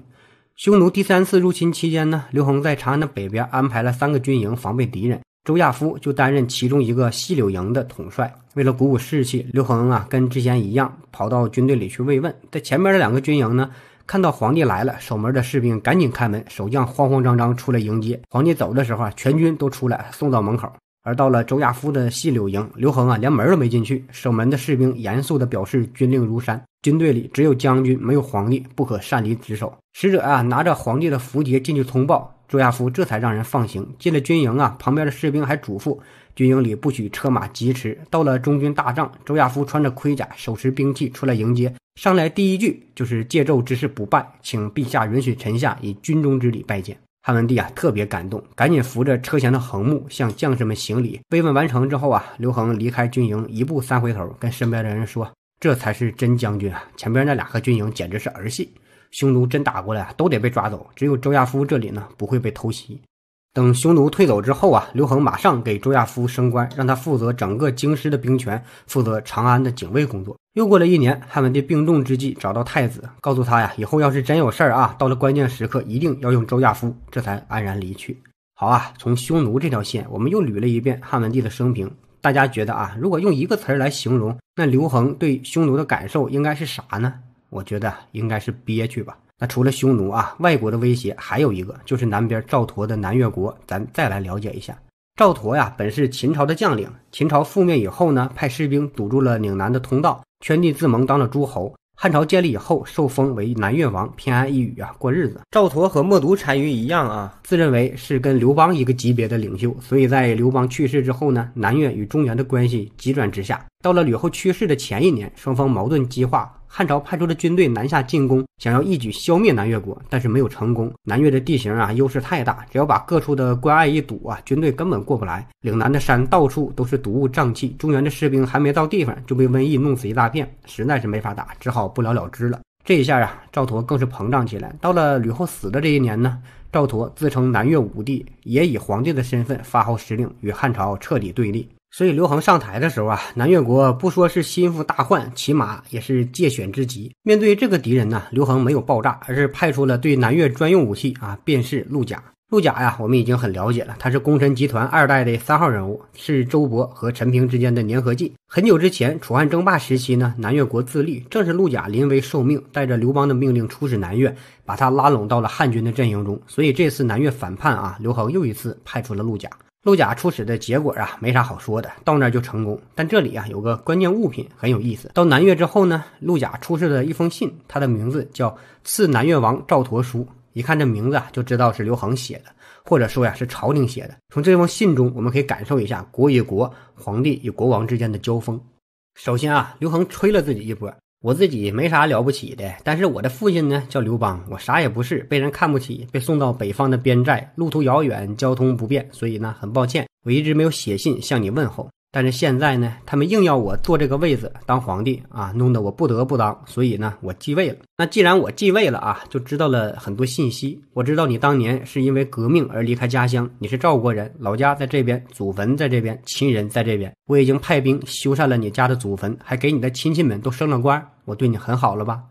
匈奴第三次入侵期间呢，刘恒在长安的北边安排了三个军营防备敌人。周亚夫就担任其中一个细柳营的统帅。为了鼓舞士气，刘恒啊，跟之前一样跑到军队里去慰问。在前面的两个军营呢，看到皇帝来了，守门的士兵赶紧开门，守将慌慌张张出来迎接。皇帝走的时候，啊，全军都出来送到门口。而到了周亚夫的细柳营，刘恒啊，连门都没进去。守门的士兵严肃地表示：“军令如山，军队里只有将军，没有皇帝，不可擅离职守。”使者啊拿着皇帝的符节进去通报。周亚夫这才让人放行，进了军营啊，旁边的士兵还嘱咐：军营里不许车马疾驰。到了中军大帐，周亚夫穿着盔甲，手持兵器出来迎接。上来第一句就是：“借纣之事不办，请陛下允许臣下以军中之礼拜见。”汉文帝啊，特别感动，赶紧扶着车前的横木向将士们行礼。慰问完成之后啊，刘恒离开军营，一步三回头，跟身边的人说：“这才是真将军啊，前边那俩个军营简直是儿戏。”匈奴真打过来啊，都得被抓走。只有周亚夫这里呢，不会被偷袭。等匈奴退走之后啊，刘恒马上给周亚夫升官，让他负责整个京师的兵权，负责长安的警卫工作。又过了一年，汉文帝病重之际，找到太子，告诉他呀，以后要是真有事儿啊，到了关键时刻一定要用周亚夫，这才安然离去。好啊，从匈奴这条线，我们又捋了一遍汉文帝的生平。大家觉得啊，如果用一个词儿来形容，那刘恒对匈奴的感受应该是啥呢？我觉得应该是憋屈吧。那除了匈奴啊，外国的威胁还有一个就是南边赵佗的南越国。咱再来了解一下赵佗呀，本是秦朝的将领，秦朝覆灭以后呢，派士兵堵住了岭南的通道，圈地自萌，当了诸侯。汉朝建立以后，受封为南越王，偏安一隅啊，过日子。赵佗和墨毒单于一样啊，自认为是跟刘邦一个级别的领袖，所以在刘邦去世之后呢，南越与中原的关系急转直下。到了吕后去世的前一年，双方矛盾激化。汉朝派出的军队南下进攻，想要一举消灭南越国，但是没有成功。南越的地形啊，优势太大，只要把各处的关隘一堵啊，军队根本过不来。岭南的山到处都是毒雾瘴气，中原的士兵还没到地方就被瘟疫弄死一大片，实在是没法打，只好不了了之了。这一下啊，赵佗更是膨胀起来。到了吕后死的这一年呢，赵佗自称南越武帝，也以皇帝的身份发号施令，与汉朝彻底对立。所以刘恒上台的时候啊，南越国不说是心腹大患，起码也是借选之急。面对这个敌人呢，刘恒没有爆炸，而是派出了对南越专用武器啊，便是陆贾。陆贾呀，我们已经很了解了，他是功臣集团二代的三号人物，是周勃和陈平之间的粘合剂。很久之前，楚汉争霸时期呢，南越国自立，正是陆贾临危受命，带着刘邦的命令出使南越，把他拉拢到了汉军的阵营中。所以这次南越反叛啊，刘恒又一次派出了陆贾。陆贾出使的结果啊，没啥好说的，到那就成功。但这里啊，有个关键物品很有意思。到南越之后呢，陆贾出示了一封信，他的名字叫《赐南越王赵佗书》。一看这名字啊，就知道是刘恒写的，或者说呀，是朝廷写的。从这封信中，我们可以感受一下国与国皇帝与国王之间的交锋。首先啊，刘恒吹了自己一波。我自己没啥了不起的，但是我的父亲呢，叫刘邦，我啥也不是，被人看不起，被送到北方的边寨，路途遥远，交通不便，所以呢，很抱歉，我一直没有写信向你问候。但是现在呢，他们硬要我坐这个位子当皇帝啊，弄得我不得不当，所以呢，我继位了。那既然我继位了啊，就知道了很多信息。我知道你当年是因为革命而离开家乡，你是赵国人，老家在这边，祖坟在这边，亲人在这边。我已经派兵修缮了你家的祖坟，还给你的亲戚们都升了官，我对你很好了吧？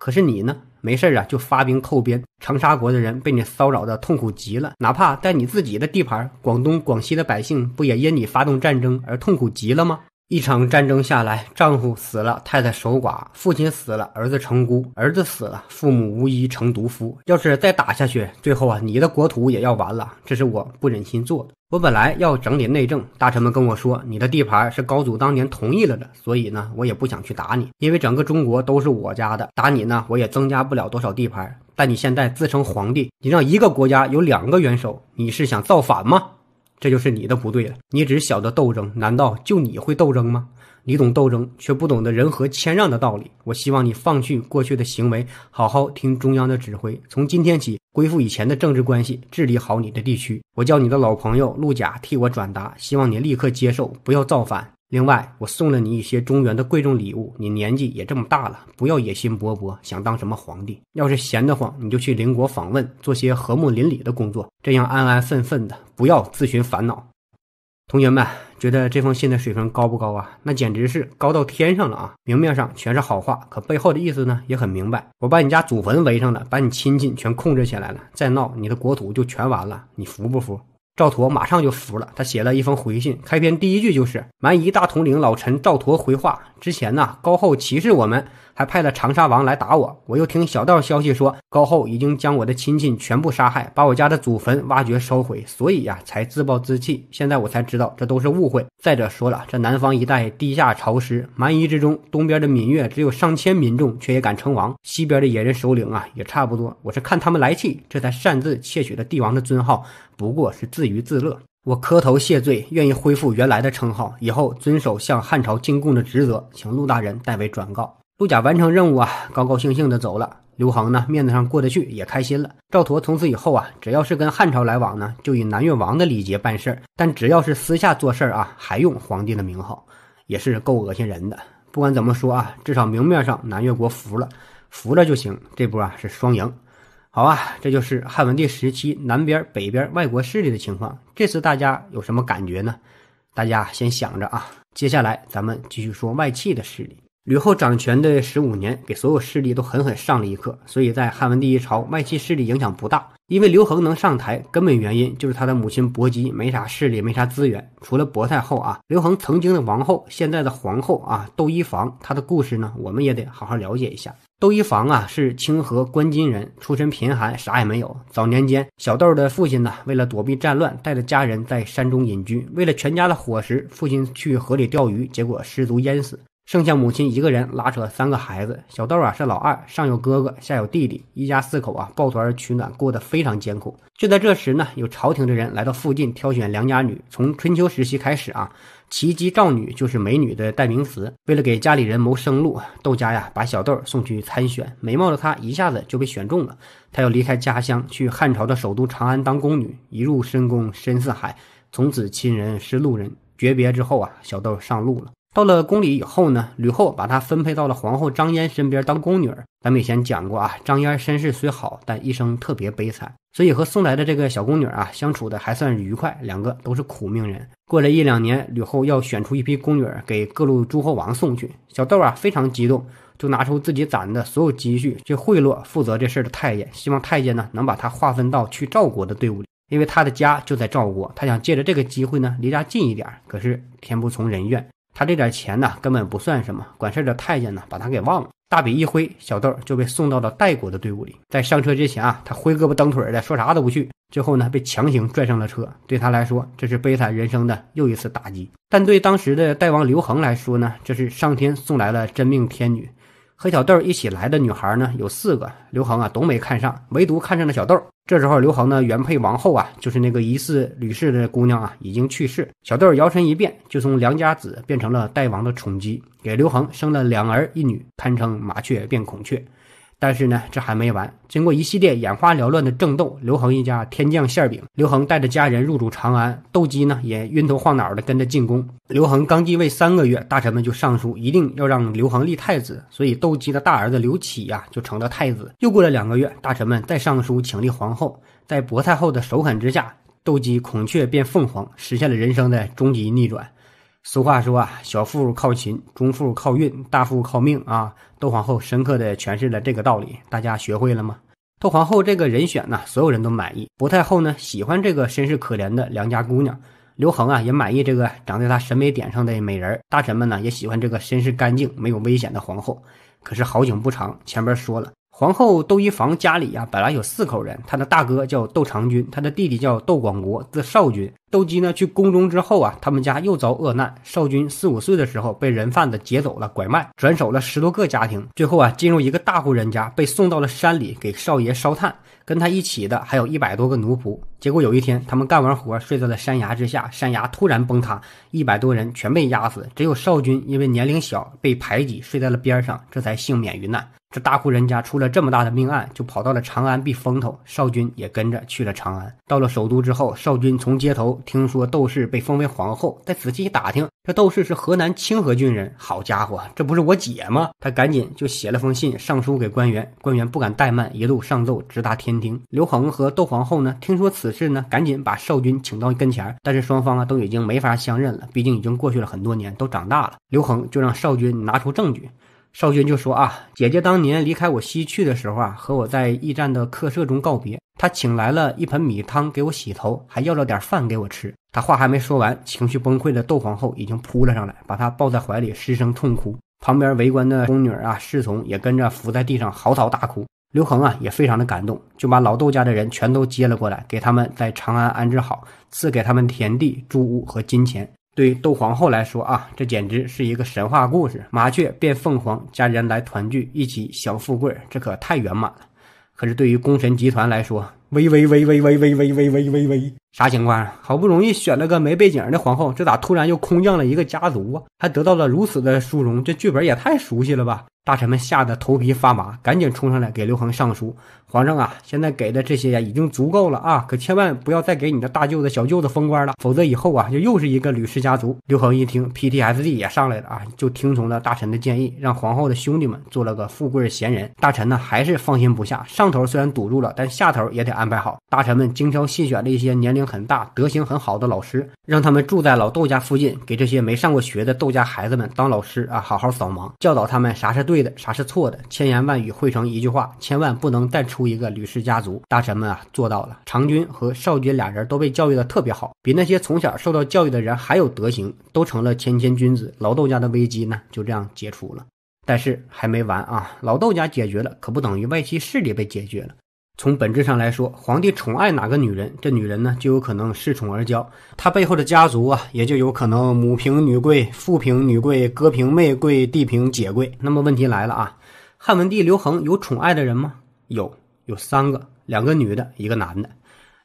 可是你呢？没事儿啊，就发兵寇边，长沙国的人被你骚扰的痛苦极了。哪怕在你自己的地盘，广东、广西的百姓不也因你发动战争而痛苦极了吗？一场战争下来，丈夫死了，太太守寡；父亲死了，儿子成孤；儿子死了，父母无依成独夫。要是再打下去，最后啊，你的国土也要完了。这是我不忍心做的。我本来要整理内政，大臣们跟我说，你的地盘是高祖当年同意了的，所以呢，我也不想去打你，因为整个中国都是我家的。打你呢，我也增加不了多少地盘。但你现在自称皇帝，你让一个国家有两个元首，你是想造反吗？这就是你的不对了。你只晓得斗争，难道就你会斗争吗？你懂斗争，却不懂得人和谦让的道理。我希望你放弃过去的行为，好好听中央的指挥。从今天起，恢复以前的政治关系，治理好你的地区。我叫你的老朋友陆贾替我转达，希望你立刻接受，不要造反。另外，我送了你一些中原的贵重礼物。你年纪也这么大了，不要野心勃勃，想当什么皇帝。要是闲得慌，你就去邻国访问，做些和睦邻里的工作，这样安安分分的，不要自寻烦恼。同学们觉得这封信的水平高不高啊？那简直是高到天上了啊！明面上全是好话，可背后的意思呢也很明白。我把你家祖坟围上了，把你亲戚全控制起来了，再闹，你的国土就全完了。你服不服？赵佗马上就服了，他写了一封回信，开篇第一句就是：“蛮夷大统领老臣赵佗回话。”之前呢，高后歧视我们。还派了长沙王来打我，我又听小道消息说高后已经将我的亲戚全部杀害，把我家的祖坟挖掘烧毁，所以呀才自暴自弃。现在我才知道这都是误会。再者说了，这南方一带地下潮湿，蛮夷之中，东边的闽越只有上千民众，却也敢称王；西边的野人首领啊也差不多。我是看他们来气，这才擅自窃取了帝王的尊号，不过是自娱自乐。我磕头谢罪，愿意恢复原来的称号，以后遵守向汉朝进贡的职责，请陆大人代为转告。陆贾完成任务啊，高高兴兴的走了。刘恒呢，面子上过得去，也开心了。赵佗从此以后啊，只要是跟汉朝来往呢，就以南越王的礼节办事儿；但只要是私下做事儿啊，还用皇帝的名号，也是够恶心人的。不管怎么说啊，至少明面上南越国服了，服了就行。这波啊是双赢。好啊，这就是汉文帝时期南边、北边外国势力的情况。这次大家有什么感觉呢？大家先想着啊，接下来咱们继续说外戚的势力。吕后掌权的十五年，给所有势力都狠狠上了一课，所以在汉文帝一朝，外戚势力影响不大。因为刘恒能上台，根本原因就是他的母亲薄姬没啥势力，没啥资源。除了薄太后啊，刘恒曾经的王后，现在的皇后啊，窦漪房，她的故事呢，我们也得好好了解一下。窦漪房啊，是清河关津人，出身贫寒，啥也没有。早年间，小豆的父亲呢，为了躲避战乱，带着家人在山中隐居。为了全家的伙食，父亲去河里钓鱼，结果失足淹死。剩下母亲一个人拉扯三个孩子，小豆啊是老二，上有哥哥，下有弟弟，一家四口啊抱团取暖，过得非常艰苦。就在这时呢，有朝廷的人来到附近挑选良家女。从春秋时期开始啊，齐姬赵女就是美女的代名词。为了给家里人谋生路，窦家呀把小豆送去参选，美貌的她一下子就被选中了。她要离开家乡，去汉朝的首都长安当宫女。一入深宫深似海，从此亲人是路人。诀别之后啊，小豆上路了。到了宫里以后呢，吕后把她分配到了皇后张嫣身边当宫女。咱们以前讲过啊，张嫣身世虽好，但一生特别悲惨，所以和送来的这个小宫女啊相处的还算愉快。两个都是苦命人。过了一两年，吕后要选出一批宫女给各路诸侯王送去。小豆啊非常激动，就拿出自己攒的所有积蓄去贿赂负责这事儿的太监，希望太监呢能把他划分到去赵国的队伍里，因为他的家就在赵国，他想借着这个机会呢离家近一点。可是天不从人愿。他这点钱呢，根本不算什么。管事的太监呢，把他给忘了。大笔一挥，小豆就被送到了代国的队伍里。在上车之前啊，他挥胳膊蹬腿的说啥都不去。最后呢，被强行拽上了车。对他来说，这是悲惨人生的又一次打击。但对当时的代王刘恒来说呢，这是上天送来了真命天女。和小豆一起来的女孩呢，有四个，刘恒啊都没看上，唯独看上了小豆。这时候，刘恒呢原配王后啊，就是那个疑似吕氏的姑娘啊，已经去世。小豆摇身一变，就从良家子变成了代王的宠姬，给刘恒生了两儿一女，堪称麻雀变孔雀。但是呢，这还没完。经过一系列眼花缭乱的争斗，刘恒一家天降馅饼。刘恒带着家人入主长安，窦姬呢也晕头晃脑的跟着进宫。刘恒刚继位三个月，大臣们就上书，一定要让刘恒立太子，所以窦姬的大儿子刘启呀就成了太子。又过了两个月，大臣们再上书请立皇后，在薄太后的首肯之下，窦鸡孔雀变凤凰，实现了人生的终极逆转。俗话说啊，小富靠勤，中富靠运，大富靠命啊。窦皇后深刻的诠释了这个道理，大家学会了吗？窦皇后这个人选呢，所有人都满意。薄太后呢，喜欢这个身世可怜的良家姑娘。刘恒啊，也满意这个长在他审美点上的美人。大臣们呢，也喜欢这个身世干净、没有危险的皇后。可是好景不长，前边说了。皇后窦漪房家里啊，本来有四口人。她的大哥叫窦长君，她的弟弟叫窦广国，字少君。窦姬呢去宫中之后啊，他们家又遭恶难。少君四五岁的时候，被人贩子劫走了，拐卖，转手了十多个家庭。最后啊，进入一个大户人家，被送到了山里，给少爷烧炭。跟他一起的还有一百多个奴仆。结果有一天，他们干完活，睡在了山崖之下，山崖突然崩塌，一百多人全被压死。只有少君因为年龄小，被排挤，睡在了边上，这才幸免于难。这大户人家出了这么大的命案，就跑到了长安避风头。少君也跟着去了长安。到了首都之后，少君从街头听说窦氏被封为皇后，再仔细一打听，这窦氏是河南清河郡人。好家伙，这不是我姐吗？他赶紧就写了封信上书给官员，官员不敢怠慢，一路上奏直达天庭。刘恒和窦皇后呢，听说此事呢，赶紧把少君请到跟前儿。但是双方啊都已经没法相认了，毕竟已经过去了很多年，都长大了。刘恒就让少君拿出证据。少军就说：“啊，姐姐当年离开我西去的时候啊，和我在驿站的客舍中告别。她请来了一盆米汤给我洗头，还要了点饭给我吃。她话还没说完，情绪崩溃的窦皇后已经扑了上来，把她抱在怀里，失声痛哭。旁边围观的宫女啊、侍从也跟着伏在地上嚎啕大哭。刘恒啊，也非常的感动，就把老窦家的人全都接了过来，给他们在长安安置好，赐给他们田地、住屋和金钱。”对窦皇后来说啊，这简直是一个神话故事：麻雀变凤凰，家人来团聚，一起享富贵，这可太圆满了。可是对于功臣集团来说，喂喂喂喂喂喂喂喂喂喂。啥情况？好不容易选了个没背景的皇后，这咋突然又空降了一个家族啊？还得到了如此的殊荣，这剧本也太熟悉了吧！大臣们吓得头皮发麻，赶紧冲上来给刘恒上书：“皇上啊，现在给的这些呀，已经足够了啊，可千万不要再给你的大舅子、小舅子封官了，否则以后啊，就又是一个吕氏家族。”刘恒一听，PTSD 也上来了啊，就听从了大臣的建议，让皇后的兄弟们做了个富贵闲人。大臣呢，还是放心不下，上头虽然堵住了，但下头也得安排好。大臣们精挑细选了一些年龄。很大德行很好的老师，让他们住在老窦家附近，给这些没上过学的窦家孩子们当老师啊，好好扫盲，教导他们啥是对的，啥是错的。千言万语汇成一句话：千万不能再出一个吕氏家族。大臣们啊，做到了。长君和少君俩人都被教育的特别好，比那些从小受到教育的人还有德行，都成了谦谦君子。老窦家的危机呢，就这样解除了。但是还没完啊，老窦家解决了，可不等于外戚势力被解决了。从本质上来说，皇帝宠爱哪个女人，这女人呢就有可能恃宠而骄，她背后的家族啊也就有可能母凭女贵、父凭女贵、哥凭妹贵、弟凭姐贵。那么问题来了啊，汉文帝刘恒有宠爱的人吗？有，有三个，两个女的，一个男的。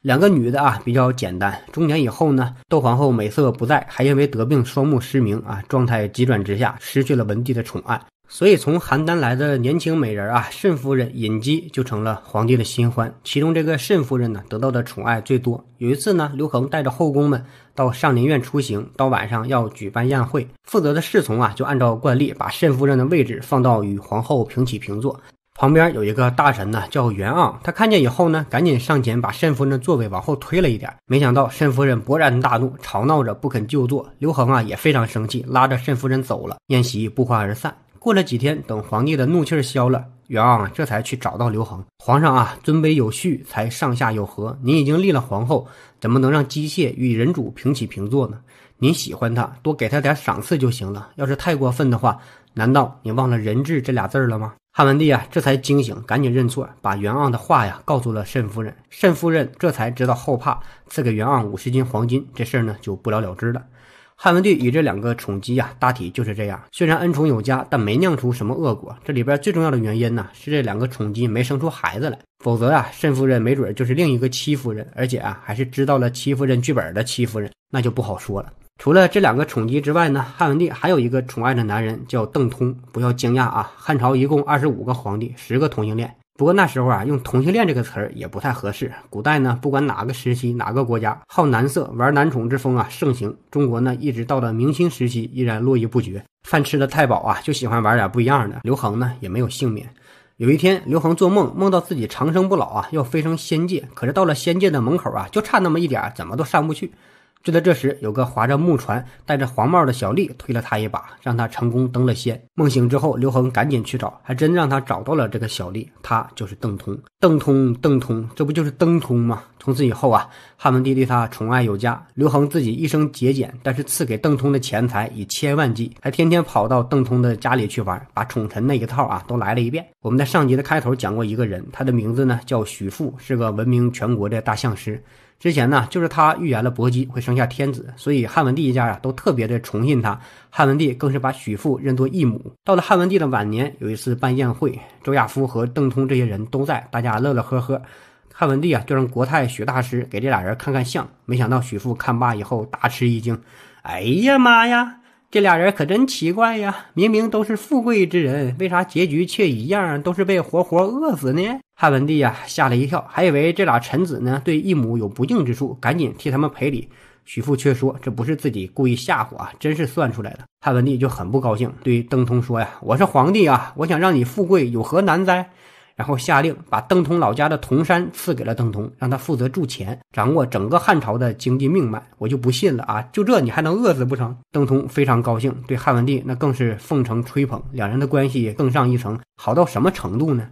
两个女的啊比较简单，中年以后呢，窦皇后美色不在，还因为得病双目失明啊，状态急转直下，失去了文帝的宠爱。所以，从邯郸来的年轻美人啊，慎夫人尹姬就成了皇帝的新欢。其中，这个慎夫人呢，得到的宠爱最多。有一次呢，刘恒带着后宫们到上林苑出行，到晚上要举办宴会，负责的侍从啊，就按照惯例把慎夫人的位置放到与皇后平起平坐。旁边有一个大臣呢，叫袁盎，他看见以后呢，赶紧上前把慎夫人的座位往后推了一点。没想到慎夫人勃然大怒，吵闹着不肯就坐。刘恒啊，也非常生气，拉着慎夫人走了，宴席不欢而散。过了几天，等皇帝的怒气消了，昂啊这才去找到刘恒。皇上啊，尊卑有序，才上下有和。您已经立了皇后，怎么能让姬妾与人主平起平坐呢？您喜欢他，多给他点赏赐就行了。要是太过分的话，难道你忘了人质这俩字了吗？汉文帝啊，这才惊醒，赶紧认错，把元昂的话呀告诉了慎夫人。慎夫人这才知道后怕，赐给元昂五十斤黄金，这事儿呢就不了了之了。汉文帝与这两个宠姬呀，大体就是这样。虽然恩宠有加，但没酿出什么恶果。这里边最重要的原因呢，是这两个宠姬没生出孩子来。否则呀，慎夫人没准就是另一个戚夫人，而且啊，还是知道了戚夫人剧本的戚夫人，那就不好说了。除了这两个宠姬之外呢，汉文帝还有一个宠爱的男人叫邓通。不要惊讶啊，汉朝一共二十五个皇帝，十个同性恋。不过那时候啊，用同性恋这个词儿也不太合适。古代呢，不管哪个时期、哪个国家，好男色、玩男宠之风啊，盛行。中国呢，一直到了明清时期，依然络绎不绝。饭吃的太饱啊，就喜欢玩点不一样的。刘恒呢，也没有幸免。有一天，刘恒做梦，梦到自己长生不老啊，要飞升仙界。可是到了仙界的门口啊，就差那么一点，怎么都上不去。就在这时，有个划着木船、戴着黄帽的小丽推了他一把，让他成功登了仙。梦醒之后，刘恒赶紧去找，还真让他找到了这个小丽，他就是邓通。邓通，邓通，这不就是邓通吗？从此以后啊，汉文帝对他宠爱有加。刘恒自己一生节俭，但是赐给邓通的钱财以千万计，还天天跑到邓通的家里去玩，把宠臣那一套啊都来了一遍。我们在上集的开头讲过一个人，他的名字呢叫许富，是个闻名全国的大相师。之前呢，就是他预言了伯姬会生下天子，所以汉文帝一家呀都特别的崇信他。汉文帝更是把许父认作义母。到了汉文帝的晚年，有一次办宴会，周亚夫和邓通这些人都在，大家乐乐呵呵。汉文帝啊，就让国太许大师给这俩人看看相。没想到许父看罢以后大吃一惊：“哎呀妈呀！”这俩人可真奇怪呀！明明都是富贵之人，为啥结局却一样，都是被活活饿死呢？汉文帝呀吓了一跳，还以为这俩臣子呢对义母有不敬之处，赶紧替他们赔礼。许父却说这不是自己故意吓唬啊，真是算出来的。汉文帝就很不高兴，对邓通说呀：“我是皇帝啊，我想让你富贵有何难哉？”然后下令把邓通老家的铜山赐给了邓通，让他负责铸钱，掌握整个汉朝的经济命脉。我就不信了啊！就这你还能饿死不成？邓通非常高兴，对汉文帝那更是奉承吹捧，两人的关系更上一层，好到什么程度呢？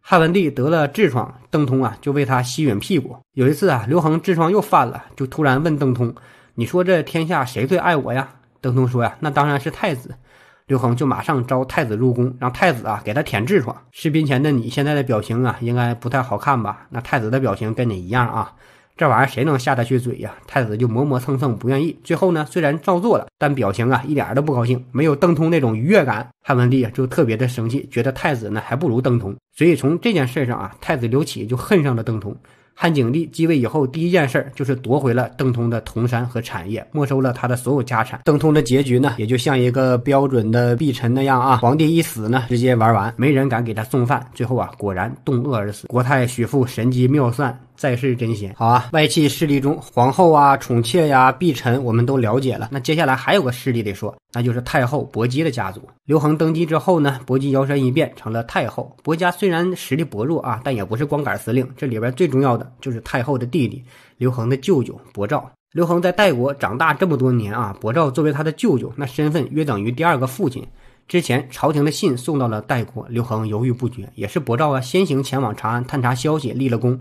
汉文帝得了痔疮，邓通啊就为他吸吮屁股。有一次啊，刘恒痔疮又犯了，就突然问邓通：“你说这天下谁最爱我呀？”邓通说呀：“那当然是太子。”刘恒就马上招太子入宫，让太子啊给他舔痔疮。视频前的你现在的表情啊，应该不太好看吧？那太子的表情跟你一样啊，这玩意儿谁能下得去嘴呀？太子就磨磨蹭蹭不愿意，最后呢，虽然照做了，但表情啊一点都不高兴，没有邓通那种愉悦感。汉文帝啊就特别的生气，觉得太子呢还不如邓通，所以从这件事上啊，太子刘启就恨上了邓通。汉景帝继位以后，第一件事就是夺回了邓通的铜山和产业，没收了他的所有家产。邓通的结局呢，也就像一个标准的碧臣那样啊，皇帝一死呢，直接玩完，没人敢给他送饭，最后啊，果然冻饿而死。国泰许父神机妙算。在世真仙，好啊！外戚势力中，皇后啊、宠妾呀、婢臣，我们都了解了。那接下来还有个势力得说，那就是太后薄姬的家族。刘恒登基之后呢，薄姬摇身一变成了太后。薄家虽然实力薄弱啊，但也不是光杆司令。这里边最重要的就是太后的弟弟刘恒的舅舅薄照。刘恒在代国长大这么多年啊，薄照作为他的舅舅，那身份约等于第二个父亲。之前朝廷的信送到了代国，刘恒犹豫不决，也是薄照啊先行前往长安探查消息，立了功。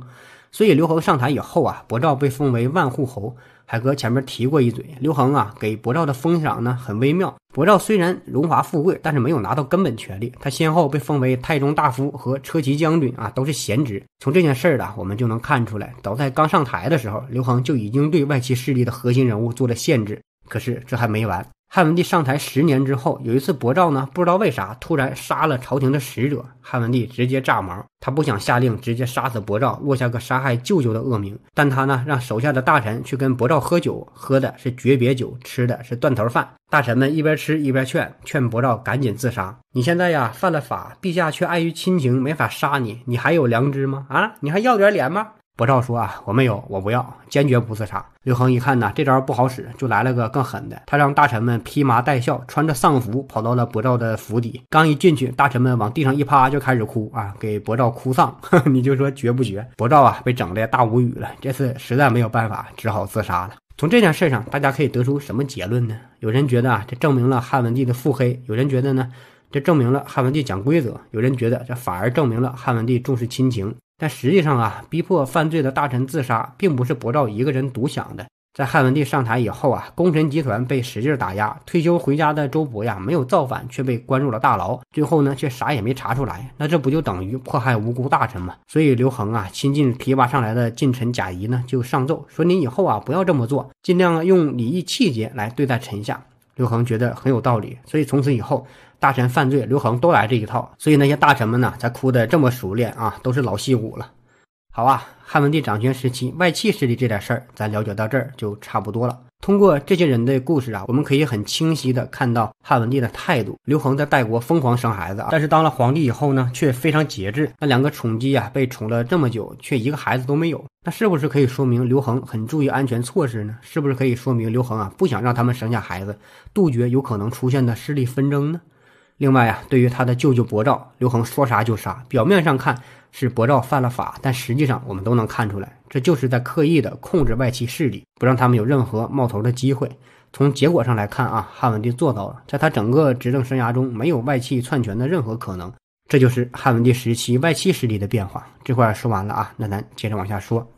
所以刘恒上台以后啊，伯照被封为万户侯。海哥前面提过一嘴，刘恒啊给伯照的封赏呢很微妙。伯照虽然荣华富贵，但是没有拿到根本权利。他先后被封为太中大夫和车骑将军啊，都是闲职。从这件事儿啊，我们就能看出来，早在刚上台的时候，刘恒就已经对外戚势力的核心人物做了限制。可是这还没完。汉文帝上台十年之后，有一次，伯照呢不知道为啥突然杀了朝廷的使者，汉文帝直接炸毛。他不想下令直接杀死伯照，落下个杀害舅舅的恶名。但他呢，让手下的大臣去跟伯照喝酒，喝的是诀别酒，吃的是断头饭。大臣们一边吃一边劝，劝伯照赶紧自杀。你现在呀犯了法，陛下却碍于亲情没法杀你，你还有良知吗？啊，你还要点脸吗？伯照说：“啊，我没有，我不要，坚决不自杀。”刘恒一看呢，这招不好使，就来了个更狠的。他让大臣们披麻戴孝，穿着丧服，跑到了伯照的府邸。刚一进去，大臣们往地上一趴，就开始哭啊，给伯照哭丧。你就说绝不绝？伯照啊，被整的大无语了。这次实在没有办法，只好自杀了。从这件事上，大家可以得出什么结论呢？有人觉得啊，这证明了汉文帝的腹黑；有人觉得呢，这证明了汉文帝讲规则；有人觉得，这反而证明了汉文帝重视亲情。但实际上啊，逼迫犯罪的大臣自杀，并不是博照一个人独享的。在汉文帝上台以后啊，功臣集团被使劲打压。退休回家的周勃呀，没有造反，却被关入了大牢。最后呢，却啥也没查出来。那这不就等于迫害无辜大臣吗？所以刘恒啊，亲近提拔上来的近臣贾谊呢，就上奏说：“您以后啊，不要这么做，尽量用礼义气节来对待臣下。”刘恒觉得很有道理，所以从此以后。大臣犯罪，刘恒都来这一套，所以那些大臣们呢才哭得这么熟练啊，都是老戏骨了。好啊，汉文帝掌权时期外戚势力这点事儿，咱了解到这儿就差不多了。通过这些人的故事啊，我们可以很清晰的看到汉文帝的态度。刘恒在代国疯狂生孩子啊，但是当了皇帝以后呢，却非常节制。那两个宠姬啊，被宠了这么久，却一个孩子都没有，那是不是可以说明刘恒很注意安全措施呢？是不是可以说明刘恒啊不想让他们生下孩子，杜绝有可能出现的势力纷争呢？另外啊，对于他的舅舅伯照，刘恒说杀就杀。表面上看是伯照犯了法，但实际上我们都能看出来，这就是在刻意的控制外戚势力，不让他们有任何冒头的机会。从结果上来看啊，汉文帝做到了，在他整个执政生涯中，没有外戚篡权的任何可能。这就是汉文帝时期外戚势力的变化。这块说完了啊，那咱接着往下说，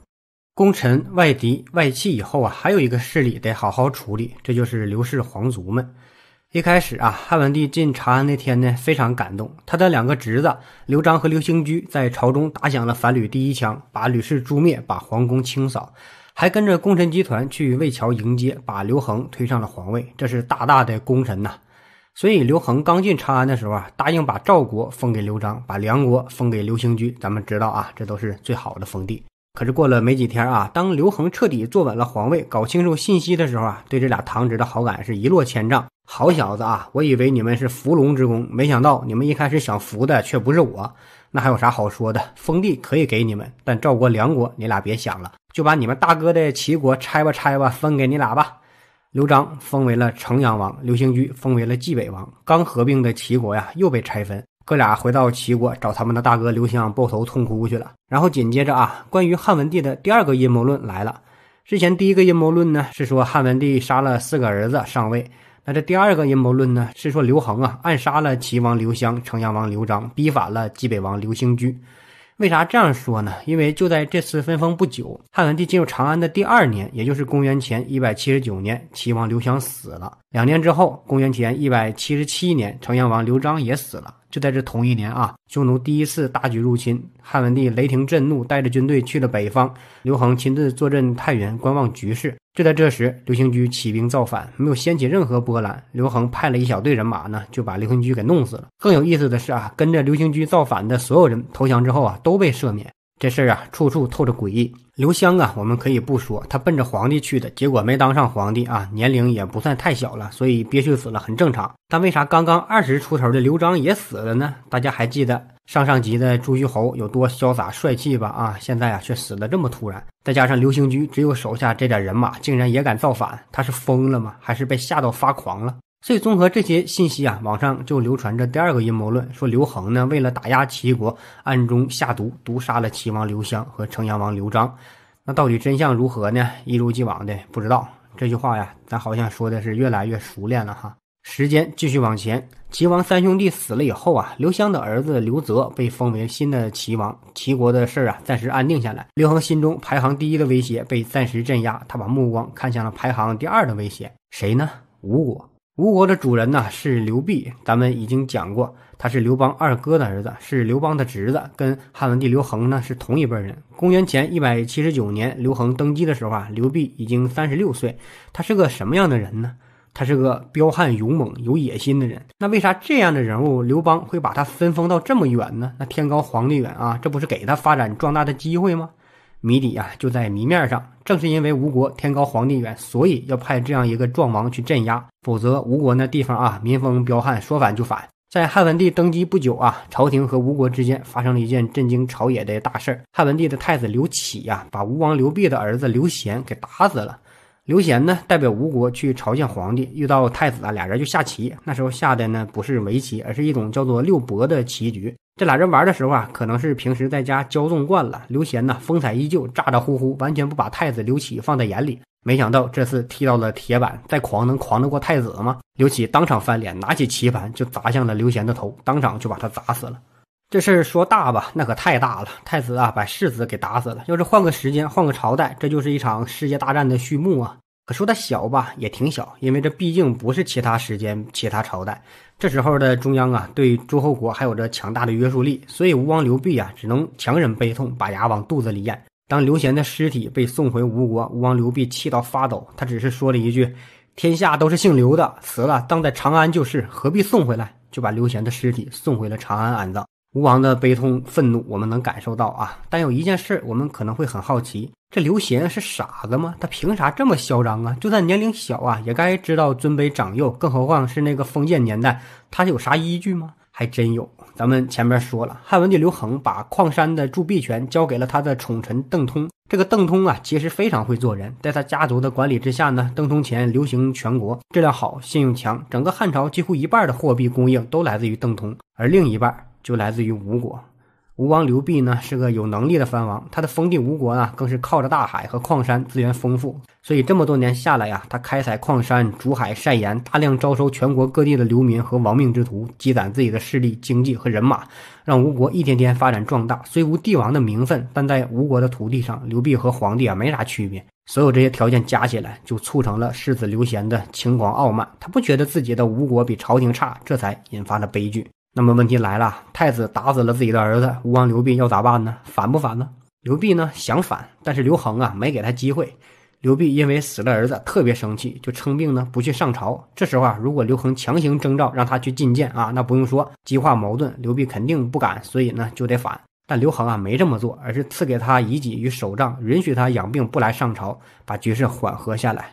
功臣、外敌、外戚以后啊，还有一个势力得好好处理，这就是刘氏皇族们。一开始啊，汉文帝进长安那天呢，非常感动。他的两个侄子刘璋和刘兴居在朝中打响了反吕第一枪，把吕氏诛灭，把皇宫清扫，还跟着功臣集团去魏桥迎接，把刘恒推上了皇位。这是大大的功臣呐。所以刘恒刚进长安的时候啊，答应把赵国封给刘璋，把梁国封给刘兴居。咱们知道啊，这都是最好的封地。可是过了没几天啊，当刘恒彻底坐稳了皇位，搞清楚信息的时候啊，对这俩堂侄的好感是一落千丈。好小子啊！我以为你们是伏龙之功，没想到你们一开始想伏的却不是我。那还有啥好说的？封地可以给你们，但赵国、梁国你俩别想了，就把你们大哥的齐国拆吧，拆吧，分给你俩吧。刘璋封为了城阳王，刘兴居封为了冀北王。刚合并的齐国呀，又被拆分。哥俩回到齐国找他们的大哥刘襄抱头痛哭去了。然后紧接着啊，关于汉文帝的第二个阴谋论来了。之前第一个阴谋论呢，是说汉文帝杀了四个儿子上位。那这第二个阴谋论呢，是说刘恒啊暗杀了齐王刘襄、城阳王刘璋，逼反了济北王刘兴居。为啥这样说呢？因为就在这次分封不久，汉文帝进入长安的第二年，也就是公元前一百七十九年，齐王刘襄死了。两年之后，公元前一百七十七年，城阳王刘璋也死了。就在这同一年啊，匈奴第一次大举入侵，汉文帝雷霆震怒，带着军队去了北方，刘恒亲自坐镇太原，观望局势。就在这时，刘兴居起兵造反，没有掀起任何波澜。刘恒派了一小队人马呢，就把刘兴居给弄死了。更有意思的是啊，跟着刘兴居造反的所有人投降之后啊，都被赦免。这事儿啊，处处透着诡异。刘湘啊，我们可以不说，他奔着皇帝去的，结果没当上皇帝啊，年龄也不算太小了，所以憋屈死了很正常。但为啥刚刚二十出头的刘璋也死了呢？大家还记得上上集的朱虚侯有多潇洒帅气吧？啊，现在啊却死的这么突然，再加上刘兴居只有手下这点人马，竟然也敢造反，他是疯了吗？还是被吓到发狂了？所以，综合这些信息啊，网上就流传着第二个阴谋论，说刘恒呢为了打压齐国，暗中下毒毒杀了齐王刘襄和城阳王刘章。那到底真相如何呢？一如既往的不知道。这句话呀，咱好像说的是越来越熟练了哈。时间继续往前，齐王三兄弟死了以后啊，刘襄的儿子刘泽被封为新的齐王，齐国的事儿啊暂时安定下来。刘恒心中排行第一的威胁被暂时镇压，他把目光看向了排行第二的威胁，谁呢？吴国。吴国的主人呢是刘濞，咱们已经讲过，他是刘邦二哥的儿子，是刘邦的侄子，跟汉文帝刘恒呢是同一辈人。公元前一百七十九年，刘恒登基的时候啊，刘濞已经三十六岁。他是个什么样的人呢？他是个彪悍、勇猛、有野心的人。那为啥这样的人物刘邦会把他分封到这么远呢？那天高皇帝远啊，这不是给他发展壮大的机会吗？谜底啊，就在谜面上。正是因为吴国天高皇帝远，所以要派这样一个壮王去镇压，否则吴国那地方啊，民风彪悍，说反就反。在汉文帝登基不久啊，朝廷和吴国之间发生了一件震惊朝野的大事儿。汉文帝的太子刘启呀，把吴王刘濞的儿子刘贤给打死了。刘贤呢，代表吴国去朝见皇帝，遇到太子啊，俩人就下棋。那时候下的呢，不是围棋，而是一种叫做六博的棋局。这俩人玩的时候啊，可能是平时在家骄纵惯了。刘贤呢，风采依旧，咋咋呼呼，完全不把太子刘启放在眼里。没想到这次踢到了铁板，再狂能狂得过太子吗？刘启当场翻脸，拿起棋盘就砸向了刘贤的头，当场就把他砸死了。这事儿说大吧，那可太大了。太子啊，把世子给打死了。要是换个时间、换个朝代，这就是一场世界大战的序幕啊。可说它小吧，也挺小，因为这毕竟不是其他时间、其他朝代。这时候的中央啊，对诸侯国还有着强大的约束力，所以吴王刘濞啊，只能强忍悲痛，把牙往肚子里咽。当刘贤的尸体被送回吴国，吴王刘濞气到发抖，他只是说了一句：“天下都是姓刘的，死了葬在长安就是，何必送回来？”就把刘贤的尸体送回了长安安葬。吴王的悲痛愤怒，我们能感受到啊。但有一件事，我们可能会很好奇：这刘贤是傻子吗？他凭啥这么嚣张啊？就算年龄小啊，也该知道尊卑长幼，更何况是那个封建年代，他有啥依据吗？还真有。咱们前面说了，汉文帝刘恒把矿山的铸币权交给了他的宠臣邓通。这个邓通啊，其实非常会做人，在他家族的管理之下呢，邓通钱流行全国，质量好，信用强，整个汉朝几乎一半的货币供应都来自于邓通，而另一半。就来自于吴国，吴王刘濞呢是个有能力的藩王，他的封地吴国呢更是靠着大海和矿山资源丰富，所以这么多年下来呀，他开采矿山、竹海晒盐，大量招收全国各地的流民和亡命之徒，积攒自己的势力、经济和人马，让吴国一天天发展壮大。虽无帝王的名分，但在吴国的土地上，刘濞和皇帝啊没啥区别。所有这些条件加起来，就促成了世子刘贤的轻狂傲慢。他不觉得自己的吴国比朝廷差，这才引发了悲剧。那么问题来了，太子打死了自己的儿子，吴王刘濞要咋办呢？反不反呢？刘濞呢想反，但是刘恒啊没给他机会。刘濞因为死了儿子，特别生气，就称病呢不去上朝。这时候啊，如果刘恒强行征召让他去觐见啊，那不用说，激化矛盾，刘濞肯定不敢。所以呢就得反，但刘恒啊没这么做，而是赐给他以己与手杖，允许他养病不来上朝，把局势缓和下来。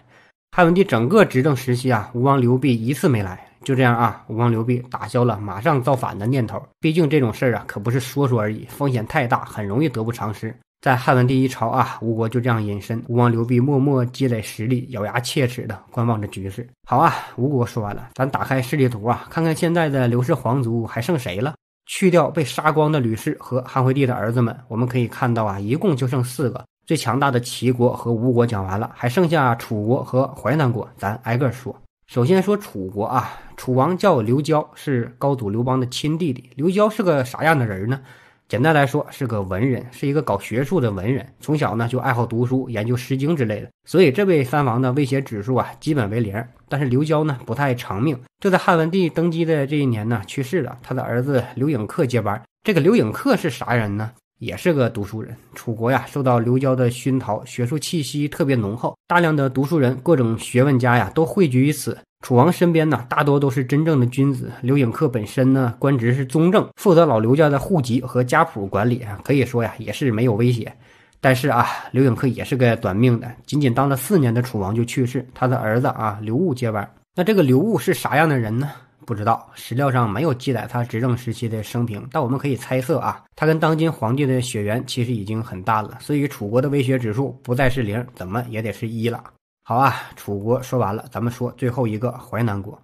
汉文帝整个执政时期啊，吴王刘濞一次没来。就这样啊，吴王刘濞打消了马上造反的念头。毕竟这种事儿啊，可不是说说而已，风险太大，很容易得不偿失。在汉文帝一朝啊，吴国就这样隐身，吴王刘濞默默积累实力，咬牙切齿的观望着局势。好啊，吴国说完了，咱打开势力图啊，看看现在的刘氏皇族还剩谁了？去掉被杀光的吕氏和汉惠帝的儿子们，我们可以看到啊，一共就剩四个。最强大的齐国和吴国讲完了，还剩下楚国和淮南国，咱挨个说。首先说楚国啊。楚王叫刘交，是高祖刘邦的亲弟弟。刘交是个啥样的人呢？简单来说，是个文人，是一个搞学术的文人。从小呢，就爱好读书，研究《诗经》之类的。所以这位三王的威胁指数啊，基本为零。但是刘交呢，不太长命，就在汉文帝登基的这一年呢，去世了。他的儿子刘颖克接班。这个刘颖克是啥人呢？也是个读书人。楚国呀，受到刘交的熏陶，学术气息特别浓厚，大量的读书人、各种学问家呀，都汇聚于此。楚王身边呢，大多都是真正的君子。刘影克本身呢，官职是宗正，负责老刘家的户籍和家谱管理啊，可以说呀，也是没有威胁。但是啊，刘影克也是个短命的，仅仅当了四年的楚王就去世。他的儿子啊，刘戊接班。那这个刘戊是啥样的人呢？不知道，史料上没有记载他执政时期的生平。但我们可以猜测啊，他跟当今皇帝的血缘其实已经很淡了，所以楚国的威胁指数不再是零，怎么也得是一了。好啊，楚国说完了，咱们说最后一个淮南国。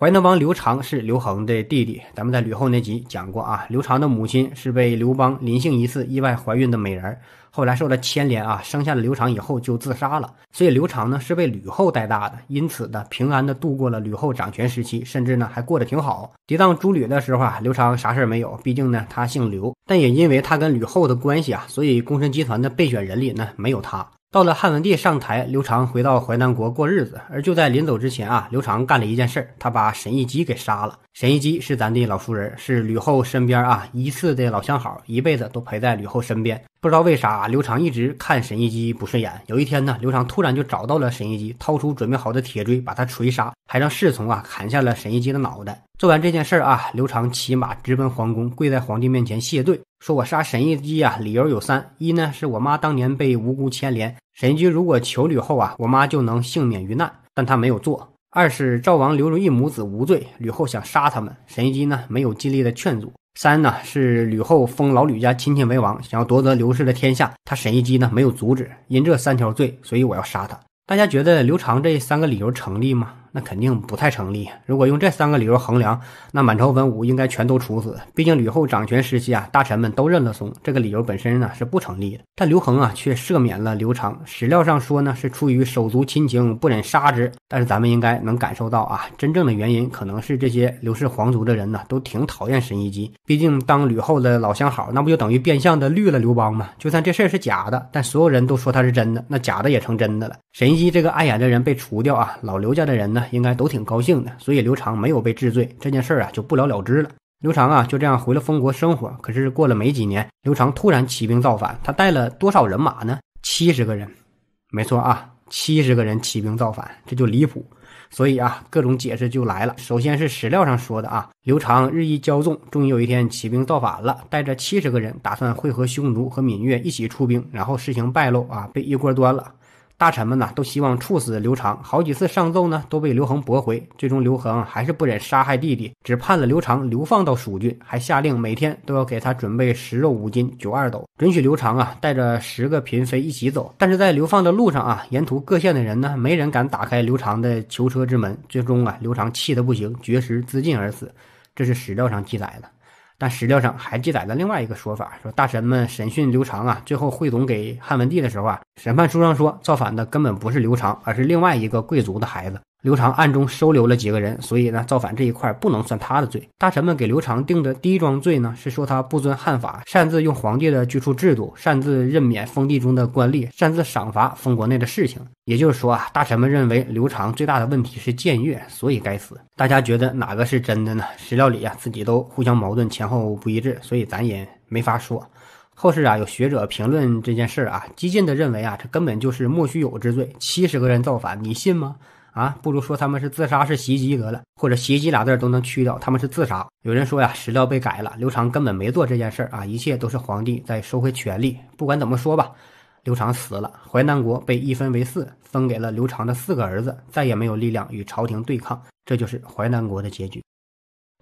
淮南王刘长是刘恒的弟弟，咱们在吕后那集讲过啊。刘长的母亲是被刘邦临幸一次意外怀孕的美人，后来受了牵连啊，生下了刘长以后就自杀了。所以刘长呢是被吕后带大的，因此呢平安的度过了吕后掌权时期，甚至呢还过得挺好。抵挡朱吕的时候啊，刘长啥事没有，毕竟呢他姓刘，但也因为他跟吕后的关系啊，所以功臣集团的备选人里呢没有他。到了汉文帝上台，刘长回到淮南国过日子。而就在临走之前啊，刘长干了一件事儿，他把沈亦基给杀了。沈亦基是咱的老熟人，是吕后身边啊一次的老相好，一辈子都陪在吕后身边。不知道为啥，刘长一直看沈一基不顺眼。有一天呢，刘长突然就找到了沈一基，掏出准备好的铁锥，把他锤杀，还让侍从啊砍下了沈一基的脑袋。做完这件事儿啊，刘长骑马直奔皇宫，跪在皇帝面前谢罪，说我杀沈一基啊，理由有三：一呢是我妈当年被无辜牵连，沈一基如果求吕后啊，我妈就能幸免于难，但他没有做；二是赵王刘如意母子无罪，吕后想杀他们，沈一基呢没有尽力的劝阻。三呢是吕后封老吕家亲戚为王，想要夺得刘氏的天下。他沈一基呢没有阻止，因这三条罪，所以我要杀他。大家觉得刘长这三个理由成立吗？肯定不太成立。如果用这三个理由衡量，那满朝文武应该全都处死。毕竟吕后掌权时期啊，大臣们都认了怂，这个理由本身呢是不成立的。但刘恒啊却赦免了刘长。史料上说呢是出于手足亲情不忍杀之，但是咱们应该能感受到啊，真正的原因可能是这些刘氏皇族的人呢都挺讨厌沈一基。毕竟当吕后的老相好，那不就等于变相的绿了刘邦吗？就算这事儿是假的，但所有人都说他是真的，那假的也成真的了。沈一基这个碍眼的人被除掉啊，老刘家的人呢？应该都挺高兴的，所以刘长没有被治罪，这件事儿啊就不了了之了。刘长啊就这样回了封国生活。可是过了没几年，刘长突然起兵造反，他带了多少人马呢？七十个人，没错啊，七十个人起兵造反，这就离谱。所以啊，各种解释就来了。首先是史料上说的啊，刘长日益骄纵，终于有一天起兵造反了，带着七十个人，打算会合匈奴和芈月一起出兵，然后事情败露啊，被一锅端了。大臣们呢，都希望处死刘长，好几次上奏呢，都被刘恒驳回。最终，刘恒还是不忍杀害弟弟，只判了刘长流放到蜀郡，还下令每天都要给他准备食肉五斤、酒二斗，准许刘长啊带着十个嫔妃一起走。但是在流放的路上啊，沿途各县的人呢，没人敢打开刘长的囚车之门。最终啊，刘长气得不行，绝食自尽而死。这是史料上记载的。但史料上还记载了另外一个说法，说大臣们审讯刘长啊，最后汇总给汉文帝的时候啊，审判书上说造反的根本不是刘长，而是另外一个贵族的孩子。刘长暗中收留了几个人，所以呢，造反这一块不能算他的罪。大臣们给刘长定的第一桩罪呢，是说他不遵汉法，擅自用皇帝的居处制度，擅自任免封地中的官吏，擅自赏罚封国内的事情。也就是说啊，大臣们认为刘长最大的问题是僭越，所以该死。大家觉得哪个是真的呢？史料里啊，自己都互相矛盾，前后不一致，所以咱也没法说。后世啊，有学者评论这件事啊，激进的认为啊，这根本就是莫须有之罪。七十个人造反，你信吗？啊，不如说他们是自杀，式袭击得了，或者“袭击”俩字都能去掉，他们是自杀。有人说呀，史料被改了，刘长根本没做这件事儿啊，一切都是皇帝在收回权力。不管怎么说吧，刘长死了，淮南国被一分为四，分给了刘长的四个儿子，再也没有力量与朝廷对抗，这就是淮南国的结局。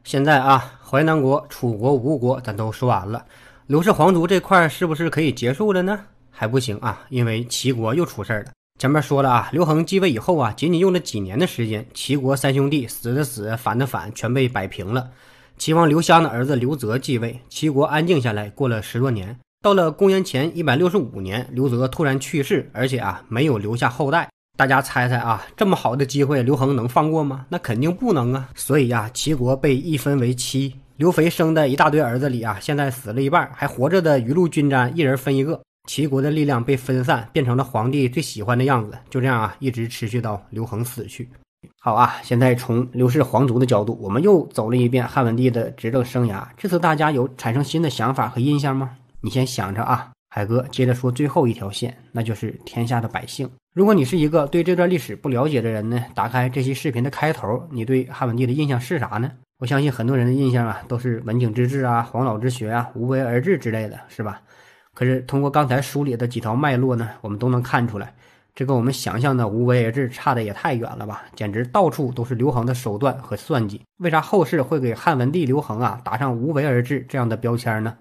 现在啊，淮南国、楚国、吴国咱都说完了，刘氏皇族这块是不是可以结束了呢？还不行啊，因为齐国又出事儿了。前面说了啊，刘恒继位以后啊，仅仅用了几年的时间，齐国三兄弟死的死，反的反，全被摆平了。齐王刘襄的儿子刘泽继位，齐国安静下来，过了十多年。到了公元前一百六十五年，刘泽突然去世，而且啊，没有留下后代。大家猜猜啊，这么好的机会，刘恒能放过吗？那肯定不能啊。所以呀，齐国被一分为七。刘肥生的一大堆儿子里啊，现在死了一半，还活着的雨露均沾，一人分一个。齐国的力量被分散，变成了皇帝最喜欢的样子。就这样啊，一直持续到刘恒死去。好啊，现在从刘氏皇族的角度，我们又走了一遍汉文帝的执政生涯。这次大家有产生新的想法和印象吗？你先想着啊，海哥接着说最后一条线，那就是天下的百姓。如果你是一个对这段历史不了解的人呢，打开这期视频的开头，你对汉文帝的印象是啥呢？我相信很多人的印象啊，都是文景之治啊、黄老之学啊、无为而治之类的，是吧？可是，通过刚才梳理的几条脉络呢，我们都能看出来，这跟我们想象的无为而治差的也太远了吧！简直到处都是刘恒的手段和算计。为啥后世会给汉文帝刘恒啊打上无为而治这样的标签呢？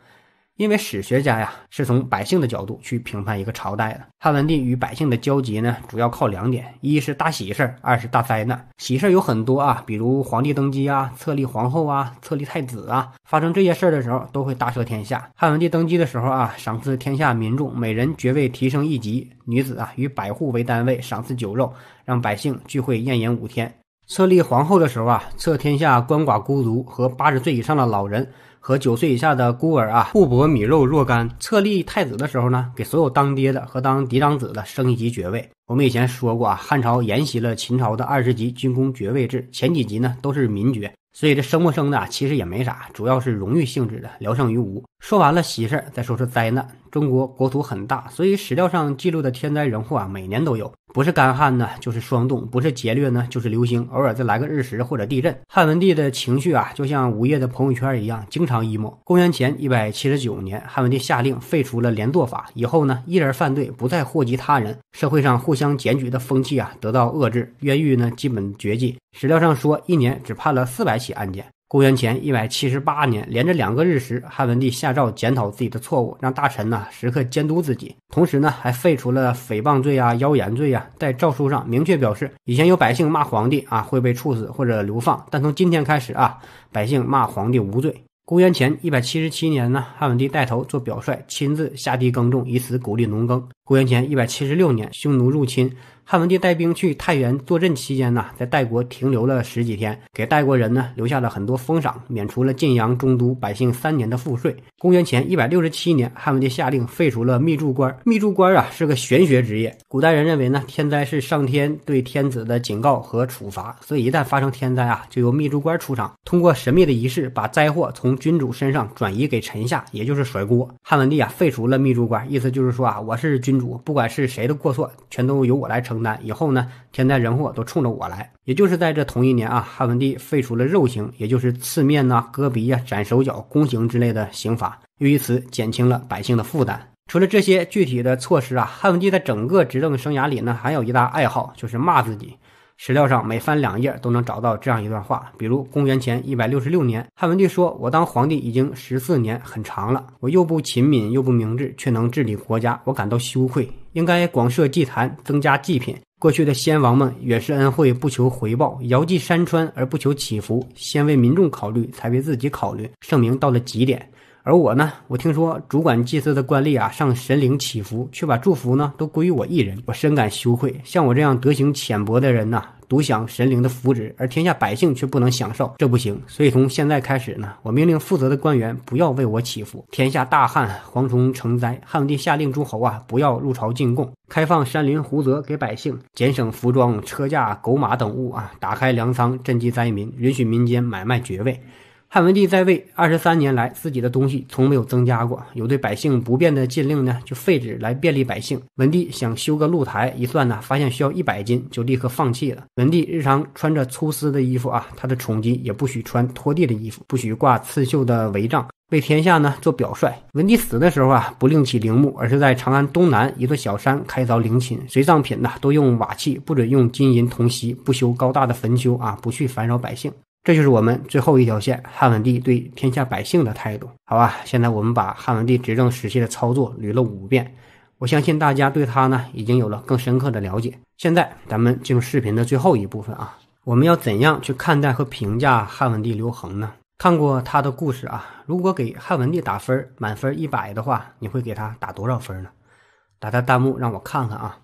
因为史学家呀，是从百姓的角度去评判一个朝代的。汉文帝与百姓的交集呢，主要靠两点：一是大喜事儿，二是大灾难。喜事儿有很多啊，比如皇帝登基啊、册立皇后啊、册立太子啊，发生这些事儿的时候，都会大赦天下。汉文帝登基的时候啊，赏赐天下民众，每人爵位提升一级；女子啊，以百户为单位，赏赐酒肉，让百姓聚会宴饮五天。册立皇后的时候啊，册天下鳏寡孤独和八十岁以上的老人。和九岁以下的孤儿啊，互搏米肉若干。册立太子的时候呢，给所有当爹的和当嫡长子的升一级爵位。我们以前说过啊，汉朝沿袭了秦朝的二十级军功爵位制，前几级呢都是民爵，所以这升不升的啊、其实也没啥，主要是荣誉性质的，聊胜于无。说完了喜事儿，再说说灾难。中国国土很大，所以史料上记录的天灾人祸啊，每年都有，不是干旱呢，就是霜冻；不是劫掠呢，就是流星。偶尔再来个日食或者地震。汉文帝的情绪啊，就像午夜的朋友圈一样，经常 emo。公元前一百七十九年，汉文帝下令废除了连坐法，以后呢，一人犯罪不再祸及他人，社会上互相检举的风气啊，得到遏制，冤狱呢基本绝迹。史料上说，一年只判了四百起案件。公元前一百七十八年，连着两个日食，汉文帝下诏检讨自己的错误，让大臣呢时刻监督自己。同时呢，还废除了诽谤罪啊、妖言罪啊，在诏书上明确表示，以前有百姓骂皇帝啊会被处死或者流放，但从今天开始啊，百姓骂皇帝无罪。公元前一百七十七年呢，汉文帝带头做表率，亲自下地耕种，以此鼓励农耕。公元前一百七十六年，匈奴入侵。汉文帝带兵去太原坐镇期间呢，在代国停留了十几天，给代国人呢留下了很多封赏，免除了晋阳中都百姓三年的赋税。公元前一百六十七年，汉文帝下令废除了密祝官。密祝官啊是个玄学职业，古代人认为呢，天灾是上天对天子的警告和处罚，所以一旦发生天灾啊，就由密祝官出场，通过神秘的仪式把灾祸从君主身上转移给臣下，也就是甩锅。汉文帝啊废除了密祝官，意思就是说啊，我是君主，不管是谁的过错，全都由我来承。以后呢，天灾人祸都冲着我来。也就是在这同一年啊，汉文帝废除了肉刑，也就是刺面呐、割鼻呀、斩手脚、宫刑之类的刑罚，又以此减轻了百姓的负担。除了这些具体的措施啊，汉文帝在整个执政生涯里呢，还有一大爱好就是骂自己。史料上每翻两页都能找到这样一段话，比如公元前一百六十六年，汉文帝说：“我当皇帝已经十四年，很长了。我又不勤敏，又不明智，却能治理国家，我感到羞愧。”应该广设祭坛，增加祭品。过去的先王们远是恩惠，不求回报；遥祭山川而不求祈福，先为民众考虑，才为自己考虑，圣明到了极点。而我呢？我听说主管祭祀的官吏啊，上神灵祈福，却把祝福呢都归于我一人，我深感羞愧。像我这样德行浅薄的人呐，独享神灵的福祉，而天下百姓却不能享受，这不行。所以从现在开始呢，我命令负责的官员不要为我祈福。天下大旱，蝗虫成灾，汉武帝下令诸侯啊，不要入朝进贡，开放山林湖泽给百姓，减省服装、车驾、狗马等物啊，打开粮仓赈济灾民，允许民间买卖爵位。汉文帝在位二十三年来，自己的东西从没有增加过。有对百姓不便的禁令呢，就废止来便利百姓。文帝想修个露台，一算呢，发现需要一百斤，就立刻放弃了。文帝日常穿着粗丝的衣服啊，他的宠姬也不许穿拖地的衣服，不许挂刺绣的帷帐，为天下呢做表率。文帝死的时候啊，不另起陵墓，而是在长安东南一座小山开凿陵寝，随葬品呢都用瓦器，不准用金银铜锡，不修高大的坟丘啊，不去烦扰百姓。这就是我们最后一条线，汉文帝对天下百姓的态度，好吧。现在我们把汉文帝执政时期的操作捋了五遍，我相信大家对他呢已经有了更深刻的了解。现在咱们进入视频的最后一部分啊，我们要怎样去看待和评价汉文帝刘恒呢？看过他的故事啊，如果给汉文帝打分，满分一百的话，你会给他打多少分呢？打在弹幕让我看看啊。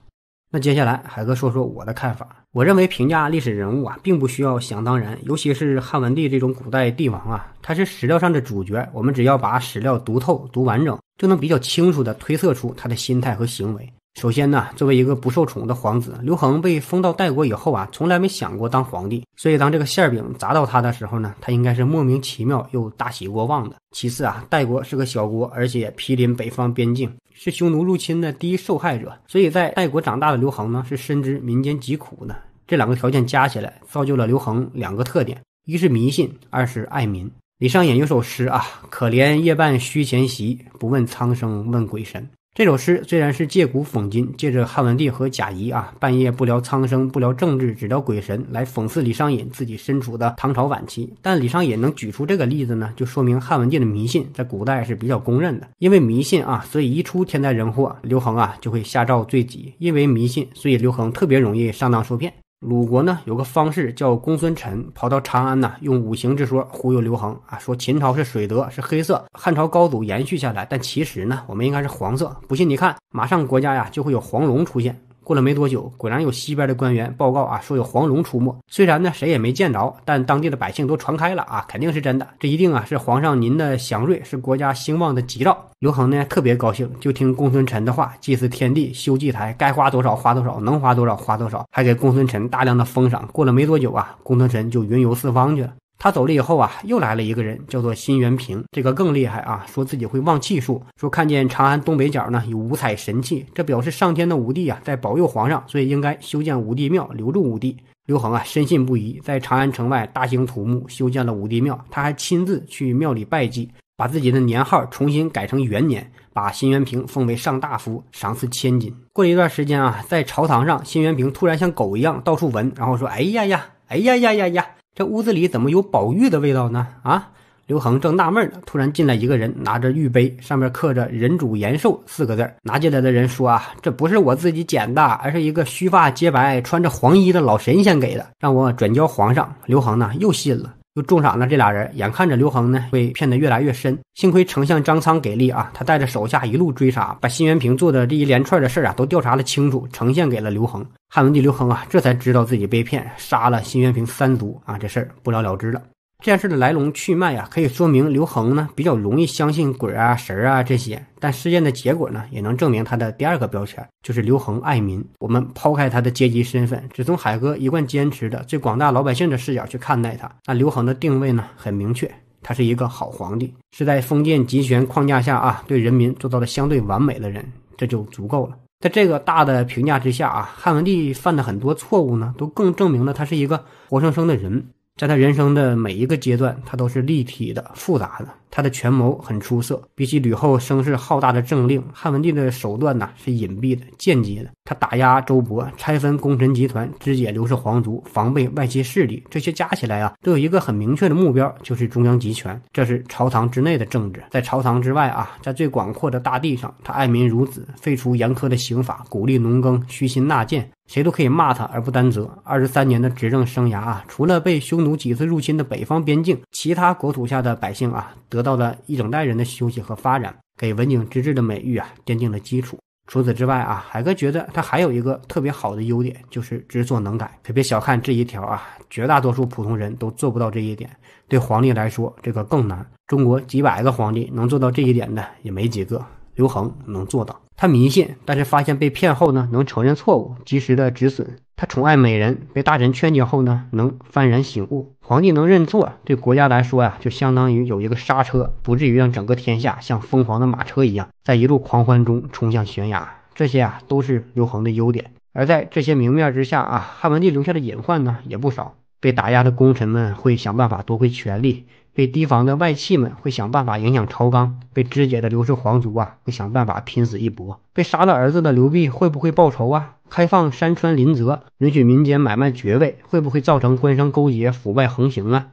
那接下来，海哥说说我的看法。我认为评价历史人物啊，并不需要想当然，尤其是汉文帝这种古代帝王啊，他是史料上的主角，我们只要把史料读透、读完整，就能比较清楚地推测出他的心态和行为。首先呢，作为一个不受宠的皇子，刘恒被封到代国以后啊，从来没想过当皇帝，所以当这个馅饼砸到他的时候呢，他应该是莫名其妙又大喜过望的。其次啊，代国是个小国，而且毗邻北方边境。是匈奴入侵的第一受害者，所以在代国长大的刘恒呢，是深知民间疾苦的。这两个条件加起来，造就了刘恒两个特点：一是迷信，二是爱民。李商隐有首诗啊：“可怜夜半虚前席，不问苍生问鬼神。”这首诗虽然是借古讽今，借着汉文帝和贾谊啊半夜不聊苍生不聊政治只聊鬼神来讽刺李商隐自己身处的唐朝晚期，但李商隐能举出这个例子呢，就说明汉文帝的迷信在古代是比较公认的。因为迷信啊，所以一出天灾人祸，刘恒啊就会下诏罪己；因为迷信，所以刘恒特别容易上当受骗。鲁国呢有个方士叫公孙臣，跑到长安呢，用五行之说忽悠刘恒啊，说秦朝是水德是黑色，汉朝高祖延续下来，但其实呢，我们应该是黄色。不信你看，马上国家呀就会有黄龙出现。过了没多久，果然有西边的官员报告啊，说有黄龙出没。虽然呢谁也没见着，但当地的百姓都传开了啊，肯定是真的。这一定啊是皇上您的祥瑞，是国家兴旺的吉兆。刘恒呢特别高兴，就听公孙臣的话，祭祀天地，修祭台，该花多少花多少，能花多少花多少，还给公孙臣大量的封赏。过了没多久啊，公孙臣就云游四方去了。他走了以后啊，又来了一个人，叫做辛元平，这个更厉害啊，说自己会旺气术，说看见长安东北角呢有五彩神器，这表示上天的五帝啊在保佑皇上，所以应该修建五帝庙留住五帝。刘恒啊深信不疑，在长安城外大兴土木修建了五帝庙，他还亲自去庙里拜祭，把自己的年号重新改成元年，把辛元平封为上大夫，赏赐千金。过一段时间啊，在朝堂上，辛元平突然像狗一样到处闻，然后说：“哎呀呀，哎呀呀呀呀。”这屋子里怎么有宝玉的味道呢？啊，刘恒正纳闷呢，突然进来一个人，拿着玉杯，上面刻着“人主延寿”四个字。拿进来的人说：“啊，这不是我自己捡的，而是一个须发皆白、穿着黄衣的老神仙给的，让我转交皇上。”刘恒呢，又信了。又重赏了这俩人，眼看着刘恒呢被骗得越来越深，幸亏丞相张苍给力啊，他带着手下一路追杀，把辛元平做的这一连串的事啊都调查了清楚，呈现给了刘恒。汉文帝刘恒啊，这才知道自己被骗，杀了辛元平三族啊，这事儿不了了之了。这件事的来龙去脉呀，可以说明刘恒呢比较容易相信鬼啊神啊这些，但事件的结果呢，也能证明他的第二个标签就是刘恒爱民。我们抛开他的阶级身份，只从海哥一贯坚持的最广大老百姓的视角去看待他，那刘恒的定位呢很明确，他是一个好皇帝，是在封建集权框架下啊对人民做到了相对完美的人，这就足够了。在这个大的评价之下啊，汉文帝犯的很多错误呢，都更证明了他是一个活生生的人。在他人生的每一个阶段，他都是立体的、复杂的。他的权谋很出色，比起吕后声势浩大的政令，汉文帝的手段呢是隐蔽的、间接的。打压周勃，拆分功臣集团，肢解刘氏皇族，防备外戚势力，这些加起来啊，都有一个很明确的目标，就是中央集权。这是朝堂之内的政治，在朝堂之外啊，在最广阔的大地上，他爱民如子，废除严苛的刑法，鼓励农耕，虚心纳谏，谁都可以骂他而不担责。二十三年的执政生涯啊，除了被匈奴几次入侵的北方边境，其他国土下的百姓啊，得到了一整代人的休息和发展，给文景之治的美誉啊，奠定了基础。除此之外啊，海哥觉得他还有一个特别好的优点，就是知错能改。可别小看这一条啊，绝大多数普通人都做不到这一点。对皇帝来说，这个更难。中国几百个皇帝能做到这一点的也没几个。刘恒能做到，他迷信，但是发现被骗后呢，能承认错误，及时的止损。他宠爱美人，被大臣劝解后呢，能幡然醒悟，皇帝能认错，对国家来说呀，就相当于有一个刹车，不至于让整个天下像疯狂的马车一样，在一路狂欢中冲向悬崖。这些啊，都是刘恒的优点。而在这些明面之下啊，汉文帝留下的隐患呢，也不少。被打压的功臣们会想办法夺回权力，被提防的外戚们会想办法影响朝纲，被肢解的刘氏皇族啊，会想办法拼死一搏。被杀了儿子的刘病会不会报仇啊？开放山川林泽，允许民间买卖爵位，会不会造成官商勾结、腐败横行啊？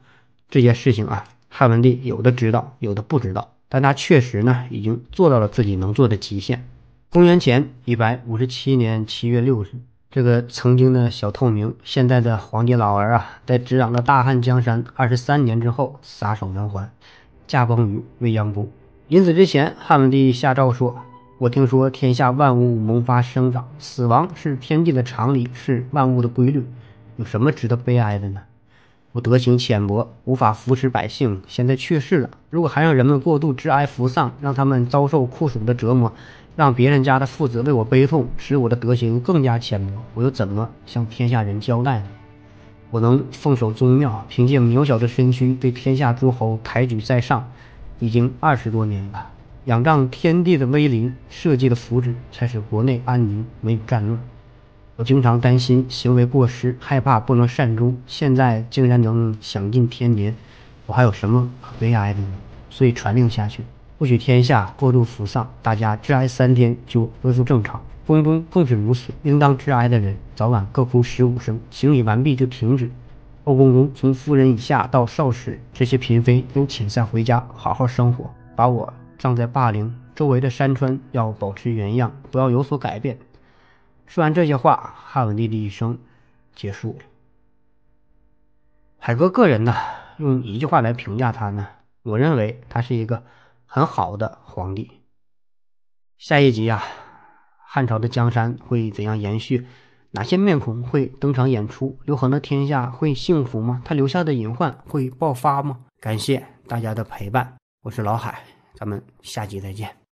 这些事情啊，汉文帝有的知道，有的不知道，但他确实呢，已经做到了自己能做的极限。公元前一百五十七年七月六日，这个曾经的小透明，现在的皇帝老儿啊，在执掌了大汉江山二十三年之后，撒手人寰，驾崩于未央宫。临死之前，汉文帝下诏说。我听说天下万物萌发生长，死亡是天地的常理，是万物的规律，有什么值得悲哀的呢？我德行浅薄，无法扶持百姓，现在去世了，如果还让人们过度致哀服丧，让他们遭受酷暑的折磨，让别人家的父子为我悲痛，使我的德行更加浅薄，我又怎么向天下人交代呢？我能奉守宗庙，凭借渺小的身躯对天下诸侯抬举在上，已经二十多年了。仰仗天地的威灵，社稷的福祉，才使国内安宁，没有战乱。我经常担心行为过失，害怕不能善终，现在竟然能享尽天年，我还有什么可悲哀的呢？所以传令下去，不许天下过度服丧，大家致哀三天就恢复正常。昏公更是如此，应当致哀的人，早晚各哭十五声，行礼完毕就停止。公公从夫人以下到少使，这些嫔妃都遣散回家，好好生活。把我。葬在霸陵，周围的山川要保持原样，不要有所改变。说完这些话，汉文帝的一生结束。了。海哥个人呢，用一句话来评价他呢，我认为他是一个很好的皇帝。下一集啊，汉朝的江山会怎样延续？哪些面孔会登场演出？刘恒的天下会幸福吗？他留下的隐患会爆发吗？感谢大家的陪伴，我是老海。咱们下集再见。